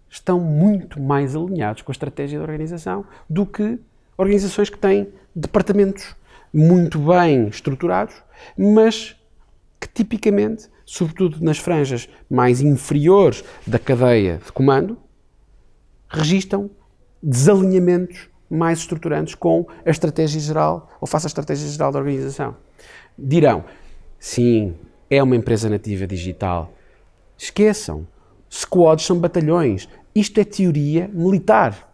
estão muito mais alinhados com a estratégia da organização do que organizações que têm departamentos muito bem estruturados, mas que tipicamente, sobretudo nas franjas mais inferiores da cadeia de comando, registam desalinhamentos mais estruturantes com a estratégia geral, ou faça a estratégia geral da organização. Dirão, sim, é uma empresa nativa digital. Esqueçam, squads são batalhões. Isto é teoria militar.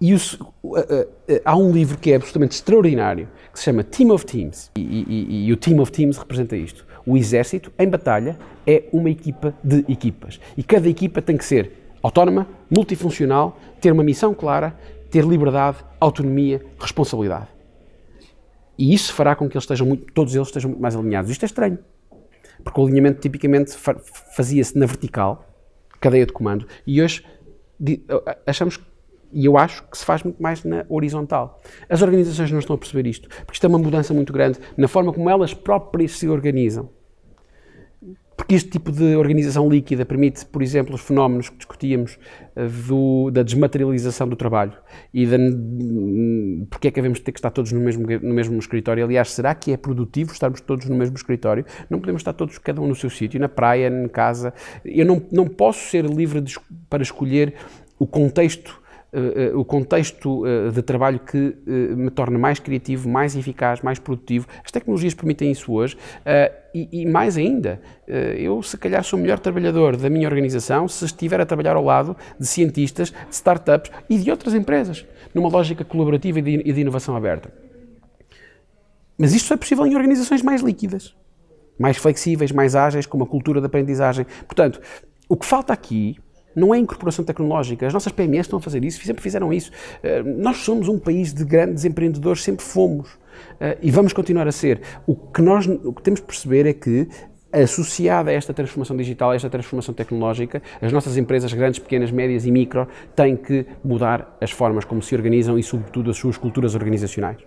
E o, uh, uh, uh, há um livro que é absolutamente extraordinário, que se chama Team of Teams. E, e, e o Team of Teams representa isto. O exército, em batalha, é uma equipa de equipas. E cada equipa tem que ser autónoma, multifuncional, ter uma missão clara ter liberdade, autonomia, responsabilidade. E isso fará com que eles estejam muito, todos eles estejam muito mais alinhados. Isto é estranho, porque o alinhamento tipicamente fazia-se na vertical, cadeia de comando, e hoje achamos e eu acho que se faz muito mais na horizontal. As organizações não estão a perceber isto, porque isto é uma mudança muito grande na forma como elas próprias se organizam porque este tipo de organização líquida permite, por exemplo, os fenómenos que discutíamos eh, do, da desmaterialização do trabalho e da, hum, porque é que devemos ter que estar todos no mesmo, no mesmo escritório. Aliás, será que é produtivo estarmos todos no mesmo escritório? Não podemos estar todos, cada um no seu sítio, na praia, em casa. Eu não, não posso ser livre de, para escolher o contexto uh, o contexto uh, de trabalho que me torna mais criativo, mais eficaz, mais produtivo. As tecnologias permitem isso hoje e, e, mais ainda, eu se calhar sou o melhor trabalhador da minha organização se estiver a trabalhar ao lado de cientistas, de startups e de outras empresas, numa lógica colaborativa e de, e de inovação aberta. Mas isto é possível em organizações mais líquidas, mais flexíveis, mais ágeis, com uma cultura de aprendizagem. Portanto, o que falta aqui não é incorporação tecnológica. As nossas PMEs estão a fazer isso, sempre fizeram isso. Eh, nós somos um país de grandes empreendedores, sempre fomos. Eh, e vamos continuar a ser. O que nós o que temos de perceber é que associada a esta transformação digital, a esta transformação tecnológica, as nossas empresas grandes, pequenas, médias e micro têm que mudar as formas como se organizam e, sobretudo, as suas culturas organizacionais.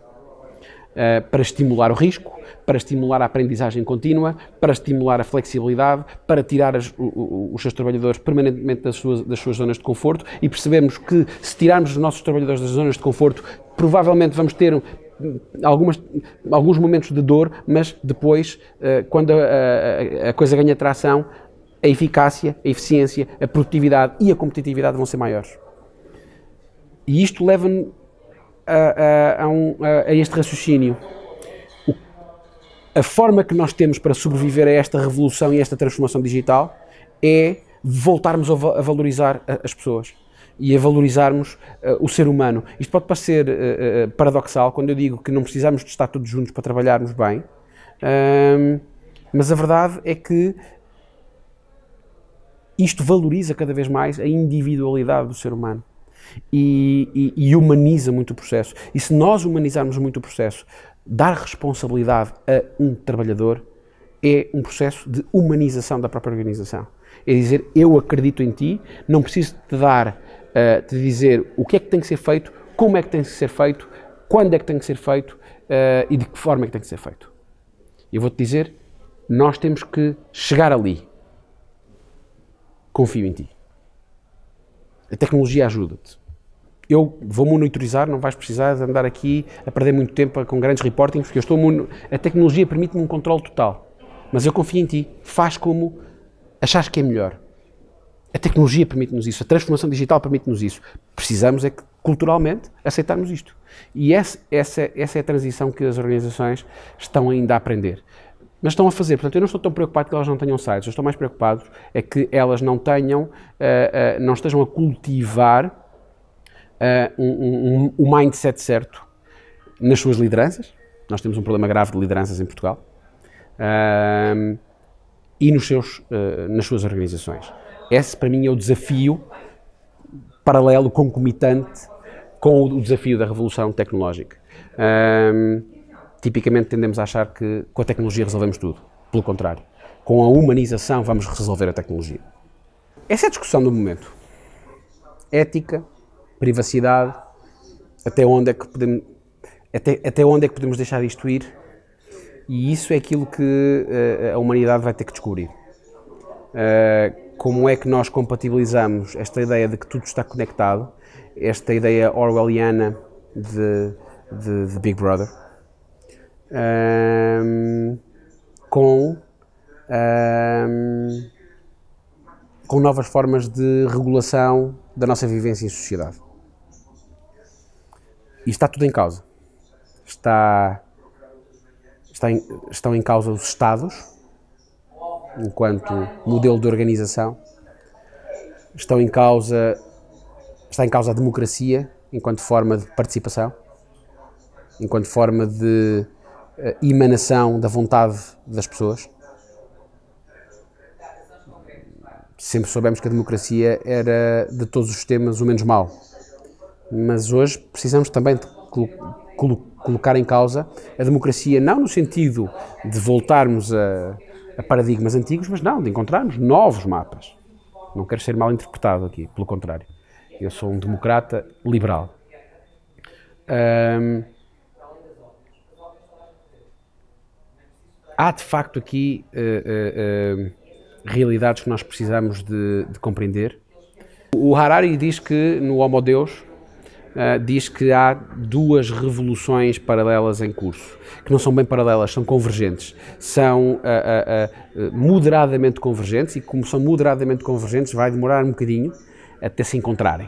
Eh, para estimular o risco, para estimular a aprendizagem contínua, para estimular a flexibilidade, para tirar as, os seus trabalhadores permanentemente das suas, das suas zonas de conforto e percebemos que se tirarmos os nossos trabalhadores das zonas de conforto, provavelmente vamos ter hum, algumas, alguns momentos de dor, mas depois, eh, quando a, a, a coisa ganha tração, a eficácia, a eficiência, a produtividade e a competitividade vão ser maiores. E isto leva-me a, a, a, um, a este raciocínio. O, a forma que nós temos para sobreviver a esta revolução e esta transformação digital é voltarmos a, valorizar as pessoas e a valorizarmos uh, o ser humano. Isto pode parecer uh, paradoxal quando eu digo que não precisamos de estar todos juntos para trabalharmos bem, mas a verdade é que isto valoriza cada vez mais a individualidade do ser humano e, e, e humaniza muito o processo. E se nós humanizarmos muito o processo, dar responsabilidade a um trabalhador é um processo de humanização da própria organização. É dizer, eu acredito em ti, não preciso te dar, uh, te dizer o que é que tem que ser feito, como é que tem que ser feito, quando é que tem que ser feito uh, e de que forma é que tem que ser feito. Eu vou-te dizer, nós temos que chegar ali. Confio em ti. A tecnologia ajuda-te. Eu vou monitorizar, não vais precisar de andar aqui a perder muito tempo com grandes reportings, porque eu estou a tecnologia permite-me um controle total. Mas eu confio em ti, faz como achas que é melhor. A tecnologia permite-nos isso, a transformação digital permite-nos isso. Precisamos é que, culturalmente, aceitarmos isto. E essa, essa, essa é a transição que as organizações estão ainda a aprender mas estão a fazer. Portanto, eu não estou tão preocupado que elas não tenham sites, eu estou mais preocupado é que elas não tenham, uh, uh, não estejam a cultivar o eh, um, um, um mindset certo nas suas lideranças. Nós temos um problema grave de lideranças em Portugal. e nos seus, nas suas organizações. Esse, para mim, é o desafio paralelo, concomitante com o desafio da revolução tecnológica tipicamente tendemos a achar que com a tecnologia resolvemos tudo. Pelo contrário, com a humanização vamos resolver a tecnologia. Essa é a discussão do momento. Ética, privacidade, até onde é que podemos, até, até onde é que podemos deixar isto ir? E isso é aquilo que uh, a humanidade vai ter que descobrir. Uh, como é que nós compatibilizamos esta ideia de que tudo está conectado, esta ideia orwelliana de, de, de Big Brother, um, ehm, com, um, ehm, com novas formas de regulação da nossa vivência em sociedade. E está tudo em causa. Está, está em, estão em causa os Estados, enquanto modelo de organização, estão em causa, está em causa a democracia, enquanto forma de participação, enquanto forma de eh, emanação da vontade das pessoas. Sempre soubemos que a democracia era de todos os sistemas o menos mau. Mas hoje precisamos também de colo colo colocar em causa a democracia, não no sentido de voltarmos a, a paradigmas antigos, mas não, de encontrarmos novos mapas. Não quero ser mal interpretado aqui, pelo contrário. Eu sou um democrata liberal. Um, há de facto aqui uh, uh, uh, realidades que nós precisamos de, de, compreender. O Harari diz que no Homo Deus diz que há duas revoluções paralelas em curso, que não são bem paralelas, são convergentes, são moderadamente convergentes e como são moderadamente convergentes vai demorar um bocadinho até se encontrarem,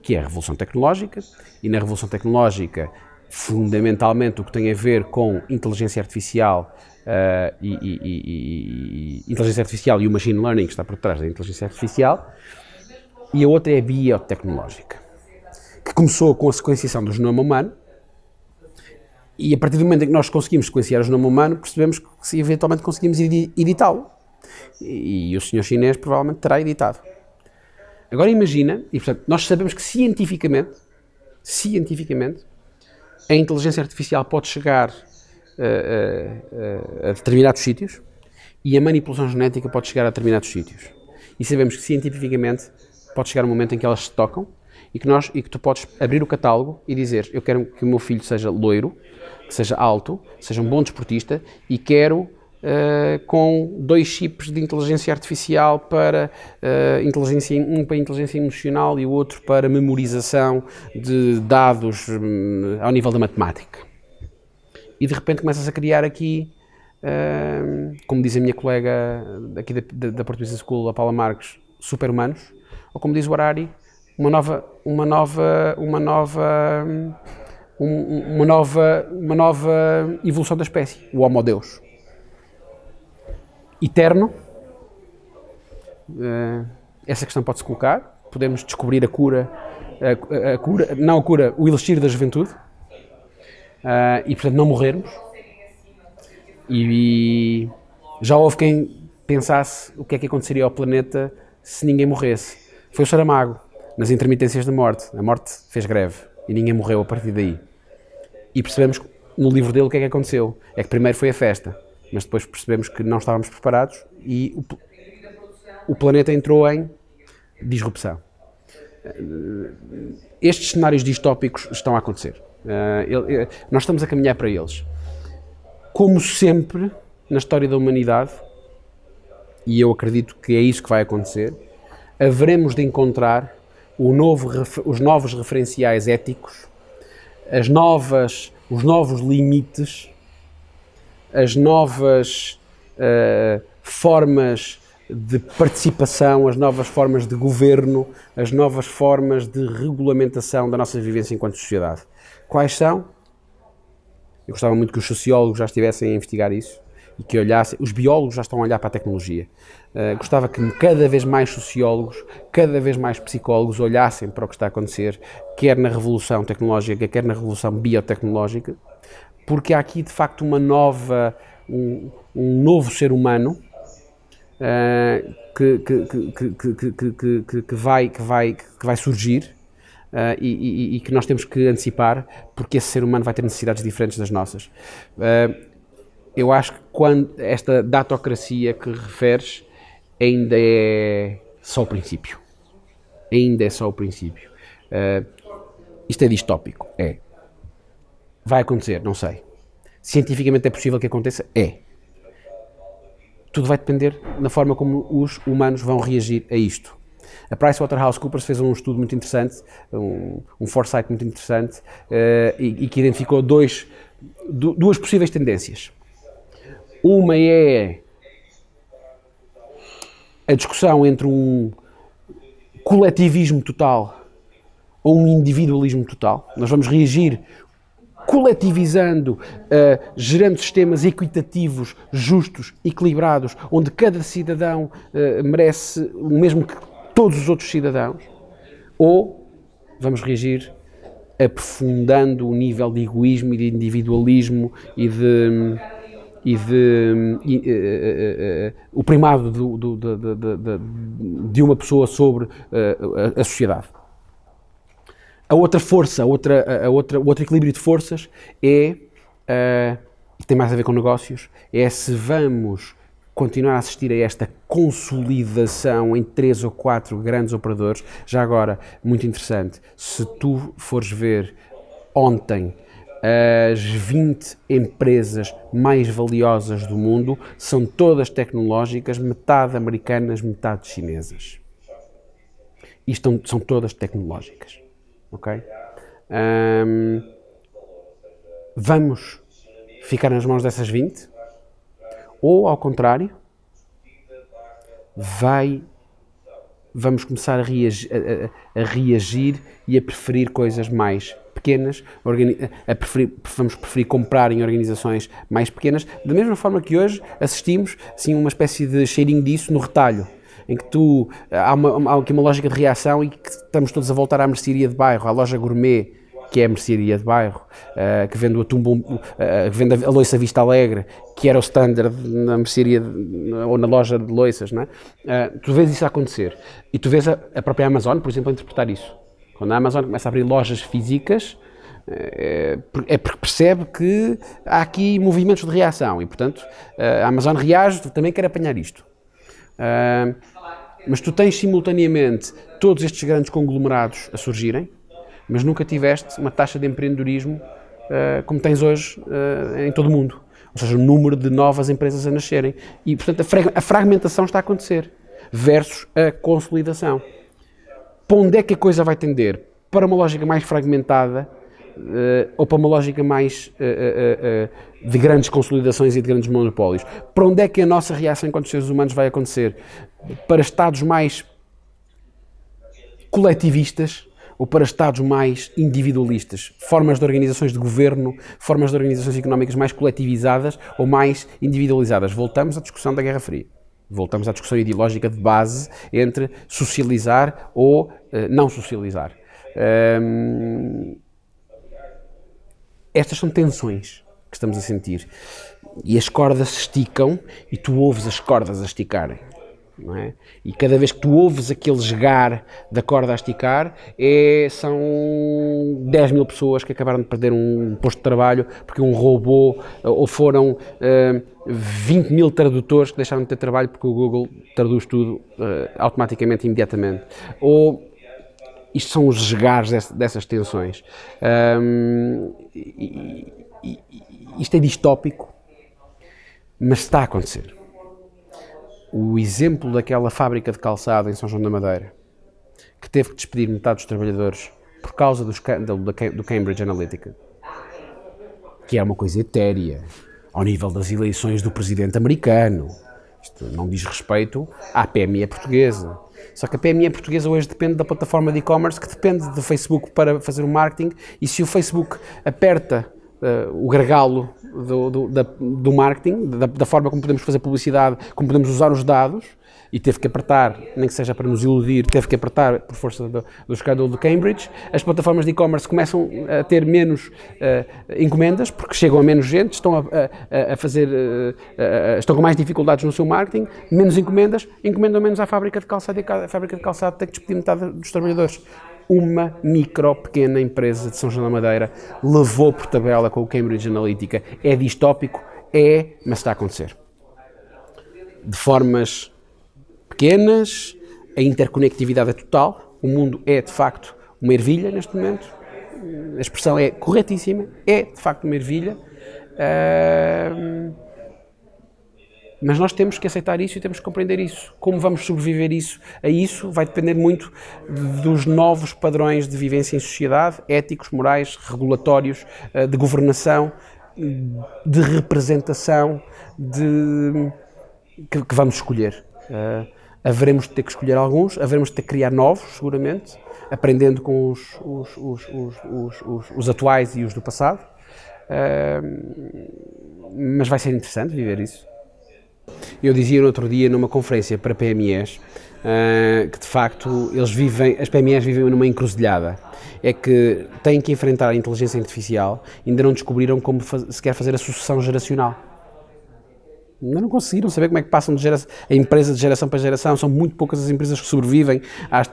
que é a revolução tecnológica e na revolução tecnológica fundamentalmente o que tem a ver com inteligência artificial uh, e, e, e, inteligência artificial e o machine learning que está por trás da inteligência artificial, e a outra é a biotecnológica, que começou com a sequenciação do genoma humano, e a partir do momento em que nós conseguimos sequenciar o genoma humano, percebemos que se eventualmente conseguimos editá-lo. E, e o senhor chinês provavelmente terá editado. Agora imagina, e portanto, nós sabemos que cientificamente, cientificamente, a inteligência artificial pode chegar a, eh, eh, eh, a determinados sítios e a manipulação genética pode chegar a determinados sítios. E sabemos que cientificamente pode chegar um momento em que elas se tocam e que, nós, e que tu podes abrir o catálogo e dizer: Eu quero que o meu filho seja loiro, que seja alto, seja um bom desportista e quero uh, com dois chips de inteligência artificial para, uh, inteligência, um para inteligência emocional e o outro para memorização de dados um, ao nível da matemática. E de repente começas a criar aqui, uh, como diz a minha colega aqui da, da, da Portuguesa School, a Paula Marques, super-humanos, ou como diz o Harari, uma nova, uma nova, uma nova, hum, um, uma nova, uma nova evolução da espécie, o Homo Deus eterno? Eh, essa questão pode-se colocar. Podemos descobrir a cura, a, a cura, não a cura, o elixir da juventude eh, e, portanto, não morrermos. E, e já houve quem pensasse o que é que aconteceria ao planeta se ninguém morresse. Foi o Saramago, nas intermitências da morte. A morte fez greve e ninguém morreu a partir daí. E percebemos no livro dele o que é que aconteceu. É que primeiro foi a festa, mas depois percebemos que não estávamos preparados e o, o planeta entrou em disrupção. Eh, estes cenários distópicos estão a acontecer. Eh, eh, nós estamos a caminhar para eles. Como sempre na história da humanidade, e eu acredito que é isso que vai acontecer, haveremos de encontrar novo, os novos referenciais éticos, as novas, os novos limites as novas uh, formas de participação, as novas formas de governo, as novas formas de regulamentação da nossa vivência enquanto sociedade. Quais são? Eu gostava muito que os sociólogos já estivessem a investigar isso e que olhassem. Os biólogos já estão a olhar para a tecnologia. Uh, gostava que cada vez mais sociólogos, cada vez mais psicólogos olhassem para o que está a acontecer, quer na revolução tecnológica, quer na revolução biotecnológica, porque há aqui de facto uma nova, um, um novo ser humano eh, que, que, que, que, vai, que, vai, que vai surgir. Uh, e, e, e, que nós temos que antecipar, porque esse ser humano vai ter necessidades diferentes das nossas. Uh, eu acho que quando esta datocracia que referes ainda é só o princípio. Ainda é só o princípio. Uh, isto é distópico, é. Vai acontecer? Não sei. Cientificamente é possível que aconteça? É. Tudo vai depender na forma como os humanos vão reagir a isto. A PricewaterhouseCoopers fez um estudo muito interessante, um, um foresight muito interessante, uh, e, e, que identificou dois, duas possíveis tendências. Uma é a discussão entre um coletivismo total ou um individualismo total. Nós vamos reagir coletivizando, uh, gerando sistemas equitativos, justos, equilibrados, onde cada cidadão uh, merece o mesmo que todos os outros cidadãos, ou vamos reagir aprofundando o nível de egoísmo e de individualismo e de e de e, e, eh, e, o primado do, do, de, de, uma pessoa sobre a, a sociedade. A outra força, a outra, a outra, o outro equilíbrio de forças é, uh, tem mais a ver com negócios, é se vamos continuar a assistir a esta consolidação em três ou quatro grandes operadores. Já agora, muito interessante, se tu fores ver ontem as 20 empresas mais valiosas do mundo são todas tecnológicas, metade americanas, metade chinesas. E estão, são todas tecnológicas ok? Um, vamos ficar nas mãos dessas 20? Ou, ao contrário, vai, vamos começar a, reagir, a, a, a reagir e a preferir coisas mais pequenas, a preferir, vamos preferir comprar em organizações mais pequenas, da mesma forma que hoje assistimos, assim, uma espécie de cheirinho disso no retalho em que tu há, uma, há aqui uma lógica de reação e que estamos todos a voltar à mercearia de bairro, à loja gourmet que é a mercearia de bairro, uh, que vende o atum bom, uh, que vende a loiça Vista Alegre, que era o standard na mercearia de, ou na loja de loiças, não é? Uh, tu vês isso acontecer e tu vês a, a, própria Amazon, por exemplo, a interpretar isso. Quando a Amazon começa a abrir lojas físicas, é porque percebe que há aqui movimentos de reação e, portanto, a Amazon reage, também quer apanhar isto. Mas tu tens simultaneamente todos estes grandes conglomerados a surgirem, mas nunca tiveste uma taxa de empreendedorismo uh, como tens hoje uh, em todo o mundo. Ou seja, o número de novas empresas a nascerem. E, portanto, a, fragmentação está a acontecer versus a consolidação. Para onde é que a coisa vai tender? Para uma lógica mais fragmentada uh, ou para uma lógica mais de grandes consolidações e de grandes monopólios? Para onde é que a nossa reação enquanto seres humanos vai acontecer? para estados mais coletivistas ou para estados mais individualistas, formas de organizações de governo, formas de organizações económicas mais coletivizadas ou mais individualizadas. Voltamos à discussão da Guerra Fria. Voltamos à discussão ideológica de base entre socializar ou eh, não socializar. estas são tensões que estamos a sentir. E as cordas se esticam e tu ouves as cordas a esticarem. É? E cada vez que tu ouves aquele jogar da corda a esticar, é, são 10 mil pessoas que acabaram de perder um posto de trabalho porque um robô, eh, ou foram uh, eh, 20 mil tradutores que deixaram de ter trabalho porque o Google traduz tudo uh, automaticamente, imediatamente. Ou isto são os esgares dessas, tensões. Um, e, isto é distópico, mas está a acontecer o exemplo daquela fábrica de calçado em São João da Madeira, que teve que despedir metade dos trabalhadores por causa do escândalo do Cambridge Analytica, que é uma coisa etérea, ao nível das eleições do presidente americano. Isto não diz respeito à PME portuguesa. Só que a PME portuguesa hoje depende da plataforma de e-commerce, que depende do Facebook para fazer o marketing, e se o Facebook aperta uh, o gargalo do, do, da, do marketing, da, da, forma como podemos fazer publicidade, como podemos usar os dados, e teve que apertar, nem que seja para nos iludir, teve que apertar por força do, do escândalo de Cambridge. As plataformas de e-commerce começam a ter menos uh, encomendas, porque chegam a menos gente, estão a, a, a fazer, uh, uh, estão com mais dificuldades no seu marketing, menos encomendas, encomendam menos à fábrica de calçado e a fábrica de calçado tem que despedir metade dos trabalhadores uma micro, pequena empresa de São João da Madeira levou por tabela com o Cambridge Analytica. É distópico? É, mas está a acontecer. De formas pequenas, a interconectividade é total, o mundo é de facto uma ervilha neste momento, a expressão é corretíssima, é de facto uma ervilha. Uh, mas nós temos que aceitar isso e temos que compreender isso. Como vamos sobreviver isso, a isso vai depender muito dos novos padrões de vivência em sociedade, éticos, morais, regulatórios, eh, de governação, de representação, de que, que vamos escolher. Uh, haveremos de ter que escolher alguns, haveremos de ter que criar novos, seguramente, aprendendo com os, os, os, os atuais e os do passado. Eh, mas vai ser interessante viver isso. Eu dizia no outro dia numa conferência para PMEs uh, ah, que de facto eles vivem, as PMEs vivem numa encruzilhada. É que têm que enfrentar a inteligência artificial, ainda não descobriram como faz, quer fazer a sucessão geracional. Ainda não conseguiram saber como é que passam de a empresa de geração para geração. São muito poucas as empresas que sobrevivem às,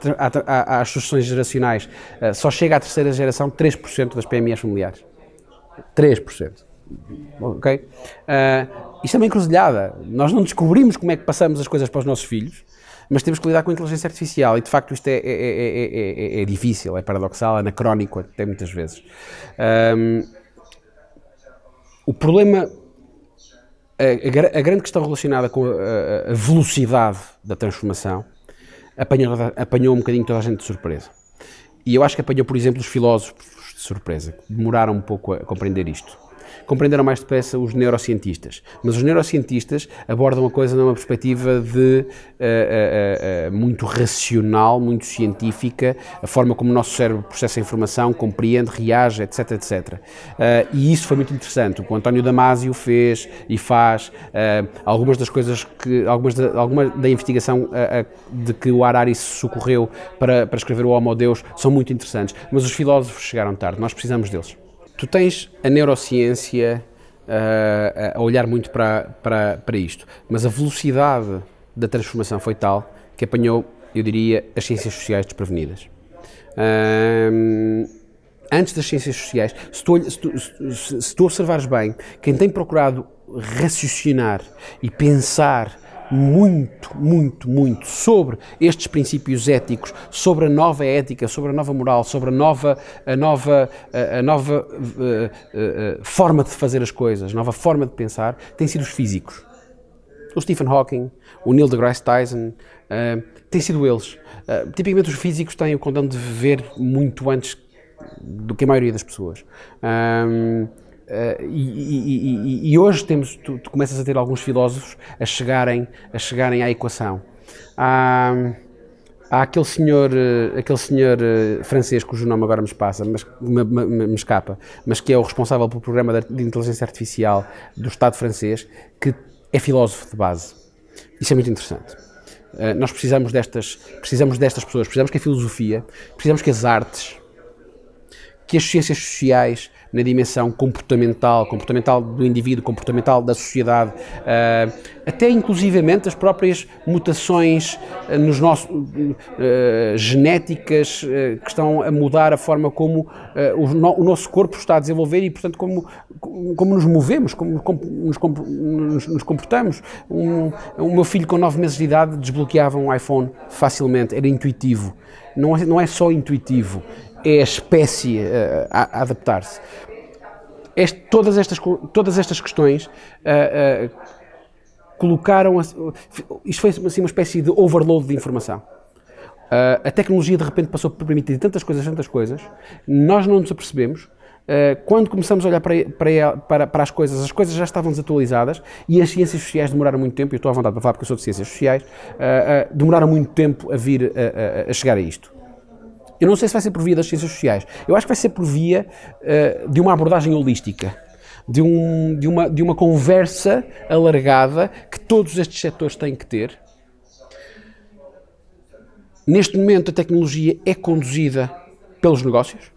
às sucessões geracionais. Uh, só chega à terceira geração 3% das PMEs familiares. 3%. Ok? Uh, isto é uma encruzilhada. Nós não descobrimos como é que passamos as coisas para os nossos filhos, mas temos que lidar com a inteligência artificial e de facto isto é, é, é, é difícil, é paradoxal, anacrónico até muitas vezes. Um, o problema, a, a, grande questão relacionada com a, a velocidade da transformação apanhou, apanhou um bocadinho toda a gente de surpresa. E eu acho que apanhou, por exemplo, os filósofos de surpresa, demoraram um pouco a compreender isto compreenderam mais depressa os neurocientistas. Mas os neurocientistas abordam a coisa numa perspectiva de uh, uh, uh, muito racional, muito científica, a forma como o nosso cérebro processa a informação, compreende, reage, etc, etc. Eh, e isso foi muito interessante. O António Damasio fez e faz eh, algumas das coisas que, algumas da, alguma da investigação eh, de que o Harari se socorreu para, para escrever o Homo Deus são muito interessantes. Mas os filósofos chegaram tarde, nós precisamos deles tu tens a neurociência uh, a olhar muito para, para, para isto, mas a velocidade da transformação foi tal que apanhou, eu diria, as ciências sociais desprevenidas. antes das ciências sociais, se tu, se, tu, se tu observares bem, quem tem procurado raciocinar e pensar muito, muito, muito sobre estes princípios éticos, sobre a nova ética, sobre a nova moral, sobre a nova, a nova, a, a nova a, eh, a, eh, eh, forma de fazer as coisas, nova forma de pensar, têm sido os físicos. O Stephen Hawking, o Neil deGrasse Tyson, uh, têm sido eles. Uh, tipicamente os físicos têm o condão de viver muito antes do que a maioria das pessoas. Eh, e, e, hoje temos, tu, tu, começas a ter alguns filósofos a chegarem, a chegarem à equação. Há, há aquele senhor, eh, aquele senhor eh, francês cujo nome agora me, passa, mas, me, me, me, escapa, mas que é o responsável pelo programa de inteligência artificial do Estado francês, que é filósofo de base. Isso é muito interessante. Uh, nós precisamos destas, precisamos destas pessoas, precisamos que a filosofia, precisamos que as artes, que as ciências sociais na dimensão comportamental, comportamental do indivíduo, comportamental da sociedade, eh, até inclusivamente as próprias mutações eh, nos nossos, eh, genéticas que estão a mudar a forma como o, nosso corpo está a desenvolver e, portanto, como, como nos movemos, como, nos, nos comportamos. Um, o meu filho, com 9 meses de idade, desbloqueava um iPhone facilmente, era intuitivo. Não é, não é só intuitivo, é a espécie eh, a, a adaptar-se. Este, todas, estas, todas estas questões uh, uh, colocaram. A, isto foi assim, uma espécie de overload de informação. Uh, a tecnologia de repente passou por permitir tantas coisas, tantas coisas, nós não nos apercebemos. quando começamos a olhar para, para, para, para, as coisas, as coisas já estavam desatualizadas e as ciências sociais demoraram muito tempo, eu estou à vontade para falar porque eu sou de ciências sociais, demoraram muito tempo a vir a, a chegar a isto. Eu não sei se vai ser por via das ciências sociais. Eu acho que vai ser por via uh, de uma abordagem holística. De, um, de, uma, de uma conversa alargada que todos estes setores têm que ter. Neste momento, a tecnologia é conduzida pelos negócios.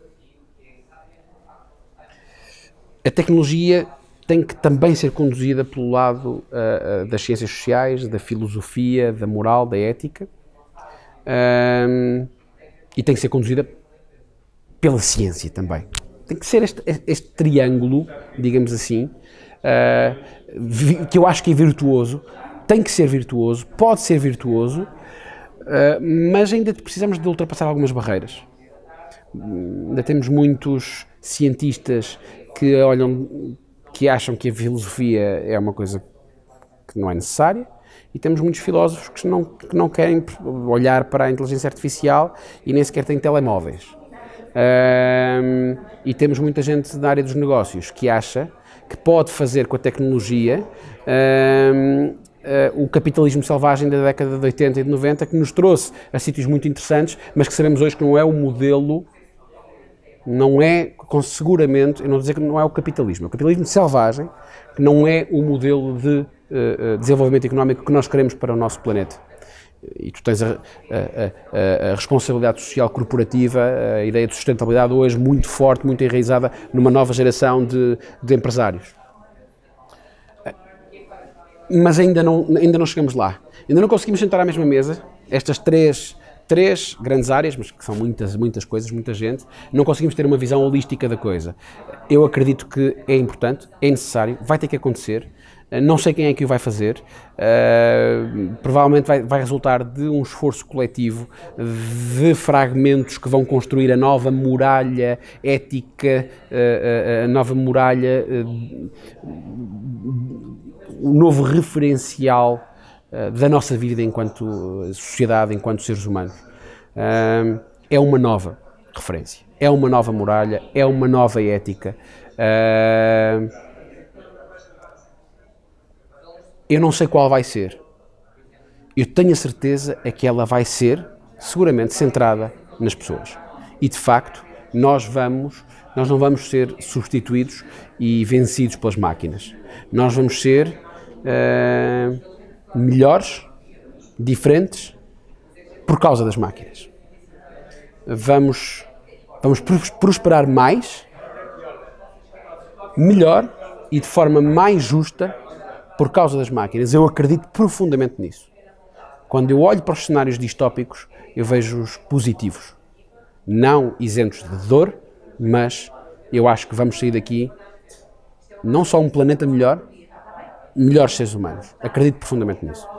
A tecnologia tem que também ser conduzida pelo lado uh, das ciências sociais, da filosofia, da moral, da ética. Um, e tem que ser conduzida pela ciência também. Tem que ser este, este triângulo, digamos assim, uh, que eu acho que é virtuoso, tem que ser virtuoso, pode ser virtuoso, uh, mas ainda precisamos de ultrapassar algumas barreiras. Ainda temos muitos cientistas que olham, que acham que a filosofia é uma coisa que não é necessária, e temos muitos filósofos que não, que não querem olhar para a inteligência artificial e nem sequer têm telemóveis. Um, e temos muita gente da área dos negócios que acha que pode fazer com a tecnologia um, uh, ah, o capitalismo selvagem da década de 80 e de 90 que nos trouxe a sítios muito interessantes, mas que sabemos hoje que não é o modelo não é, com seguramente, eu não vou dizer que não é o capitalismo, é o capitalismo selvagem, que não é o modelo de eh, eh, desenvolvimento económico que nós queremos para o nosso planeta. E tu tens a, a, a, a responsabilidade social corporativa, a ideia de sustentabilidade hoje muito forte, muito enraizada numa nova geração de, de empresários. Mas ainda não, ainda não chegamos lá. Ainda não conseguimos sentar à mesma mesa estas três três grandes áreas, mas que são muitas, muitas coisas, muita gente, não conseguimos ter uma visão holística da coisa. Eu acredito que é importante, é necessário, vai ter que acontecer, eh, não sei quem é que o vai fazer, uh, provavelmente vai, vai, resultar de um esforço coletivo de fragmentos que vão construir a nova muralha ética, uh, a nova muralha, o um novo referencial da nossa vida enquanto sociedade, enquanto seres humanos. é uma nova referência, é uma nova muralha, é uma nova ética. Eu não sei qual vai ser. Eu tenho a certeza é que ela vai ser seguramente centrada nas pessoas. E de facto, nós vamos, nós não vamos ser substituídos e vencidos pelas máquinas. Nós vamos ser uh, melhores, diferentes, por causa das máquinas. Vamos, vamos prosperar mais, melhor e de forma mais justa por causa das máquinas. Eu acredito profundamente nisso. Quando eu olho para os cenários distópicos, eu vejo-os positivos. Não isentos de dor, mas eu acho que vamos sair daqui não só um planeta melhor, melhores seres humanos. Acredito profundamente nisso.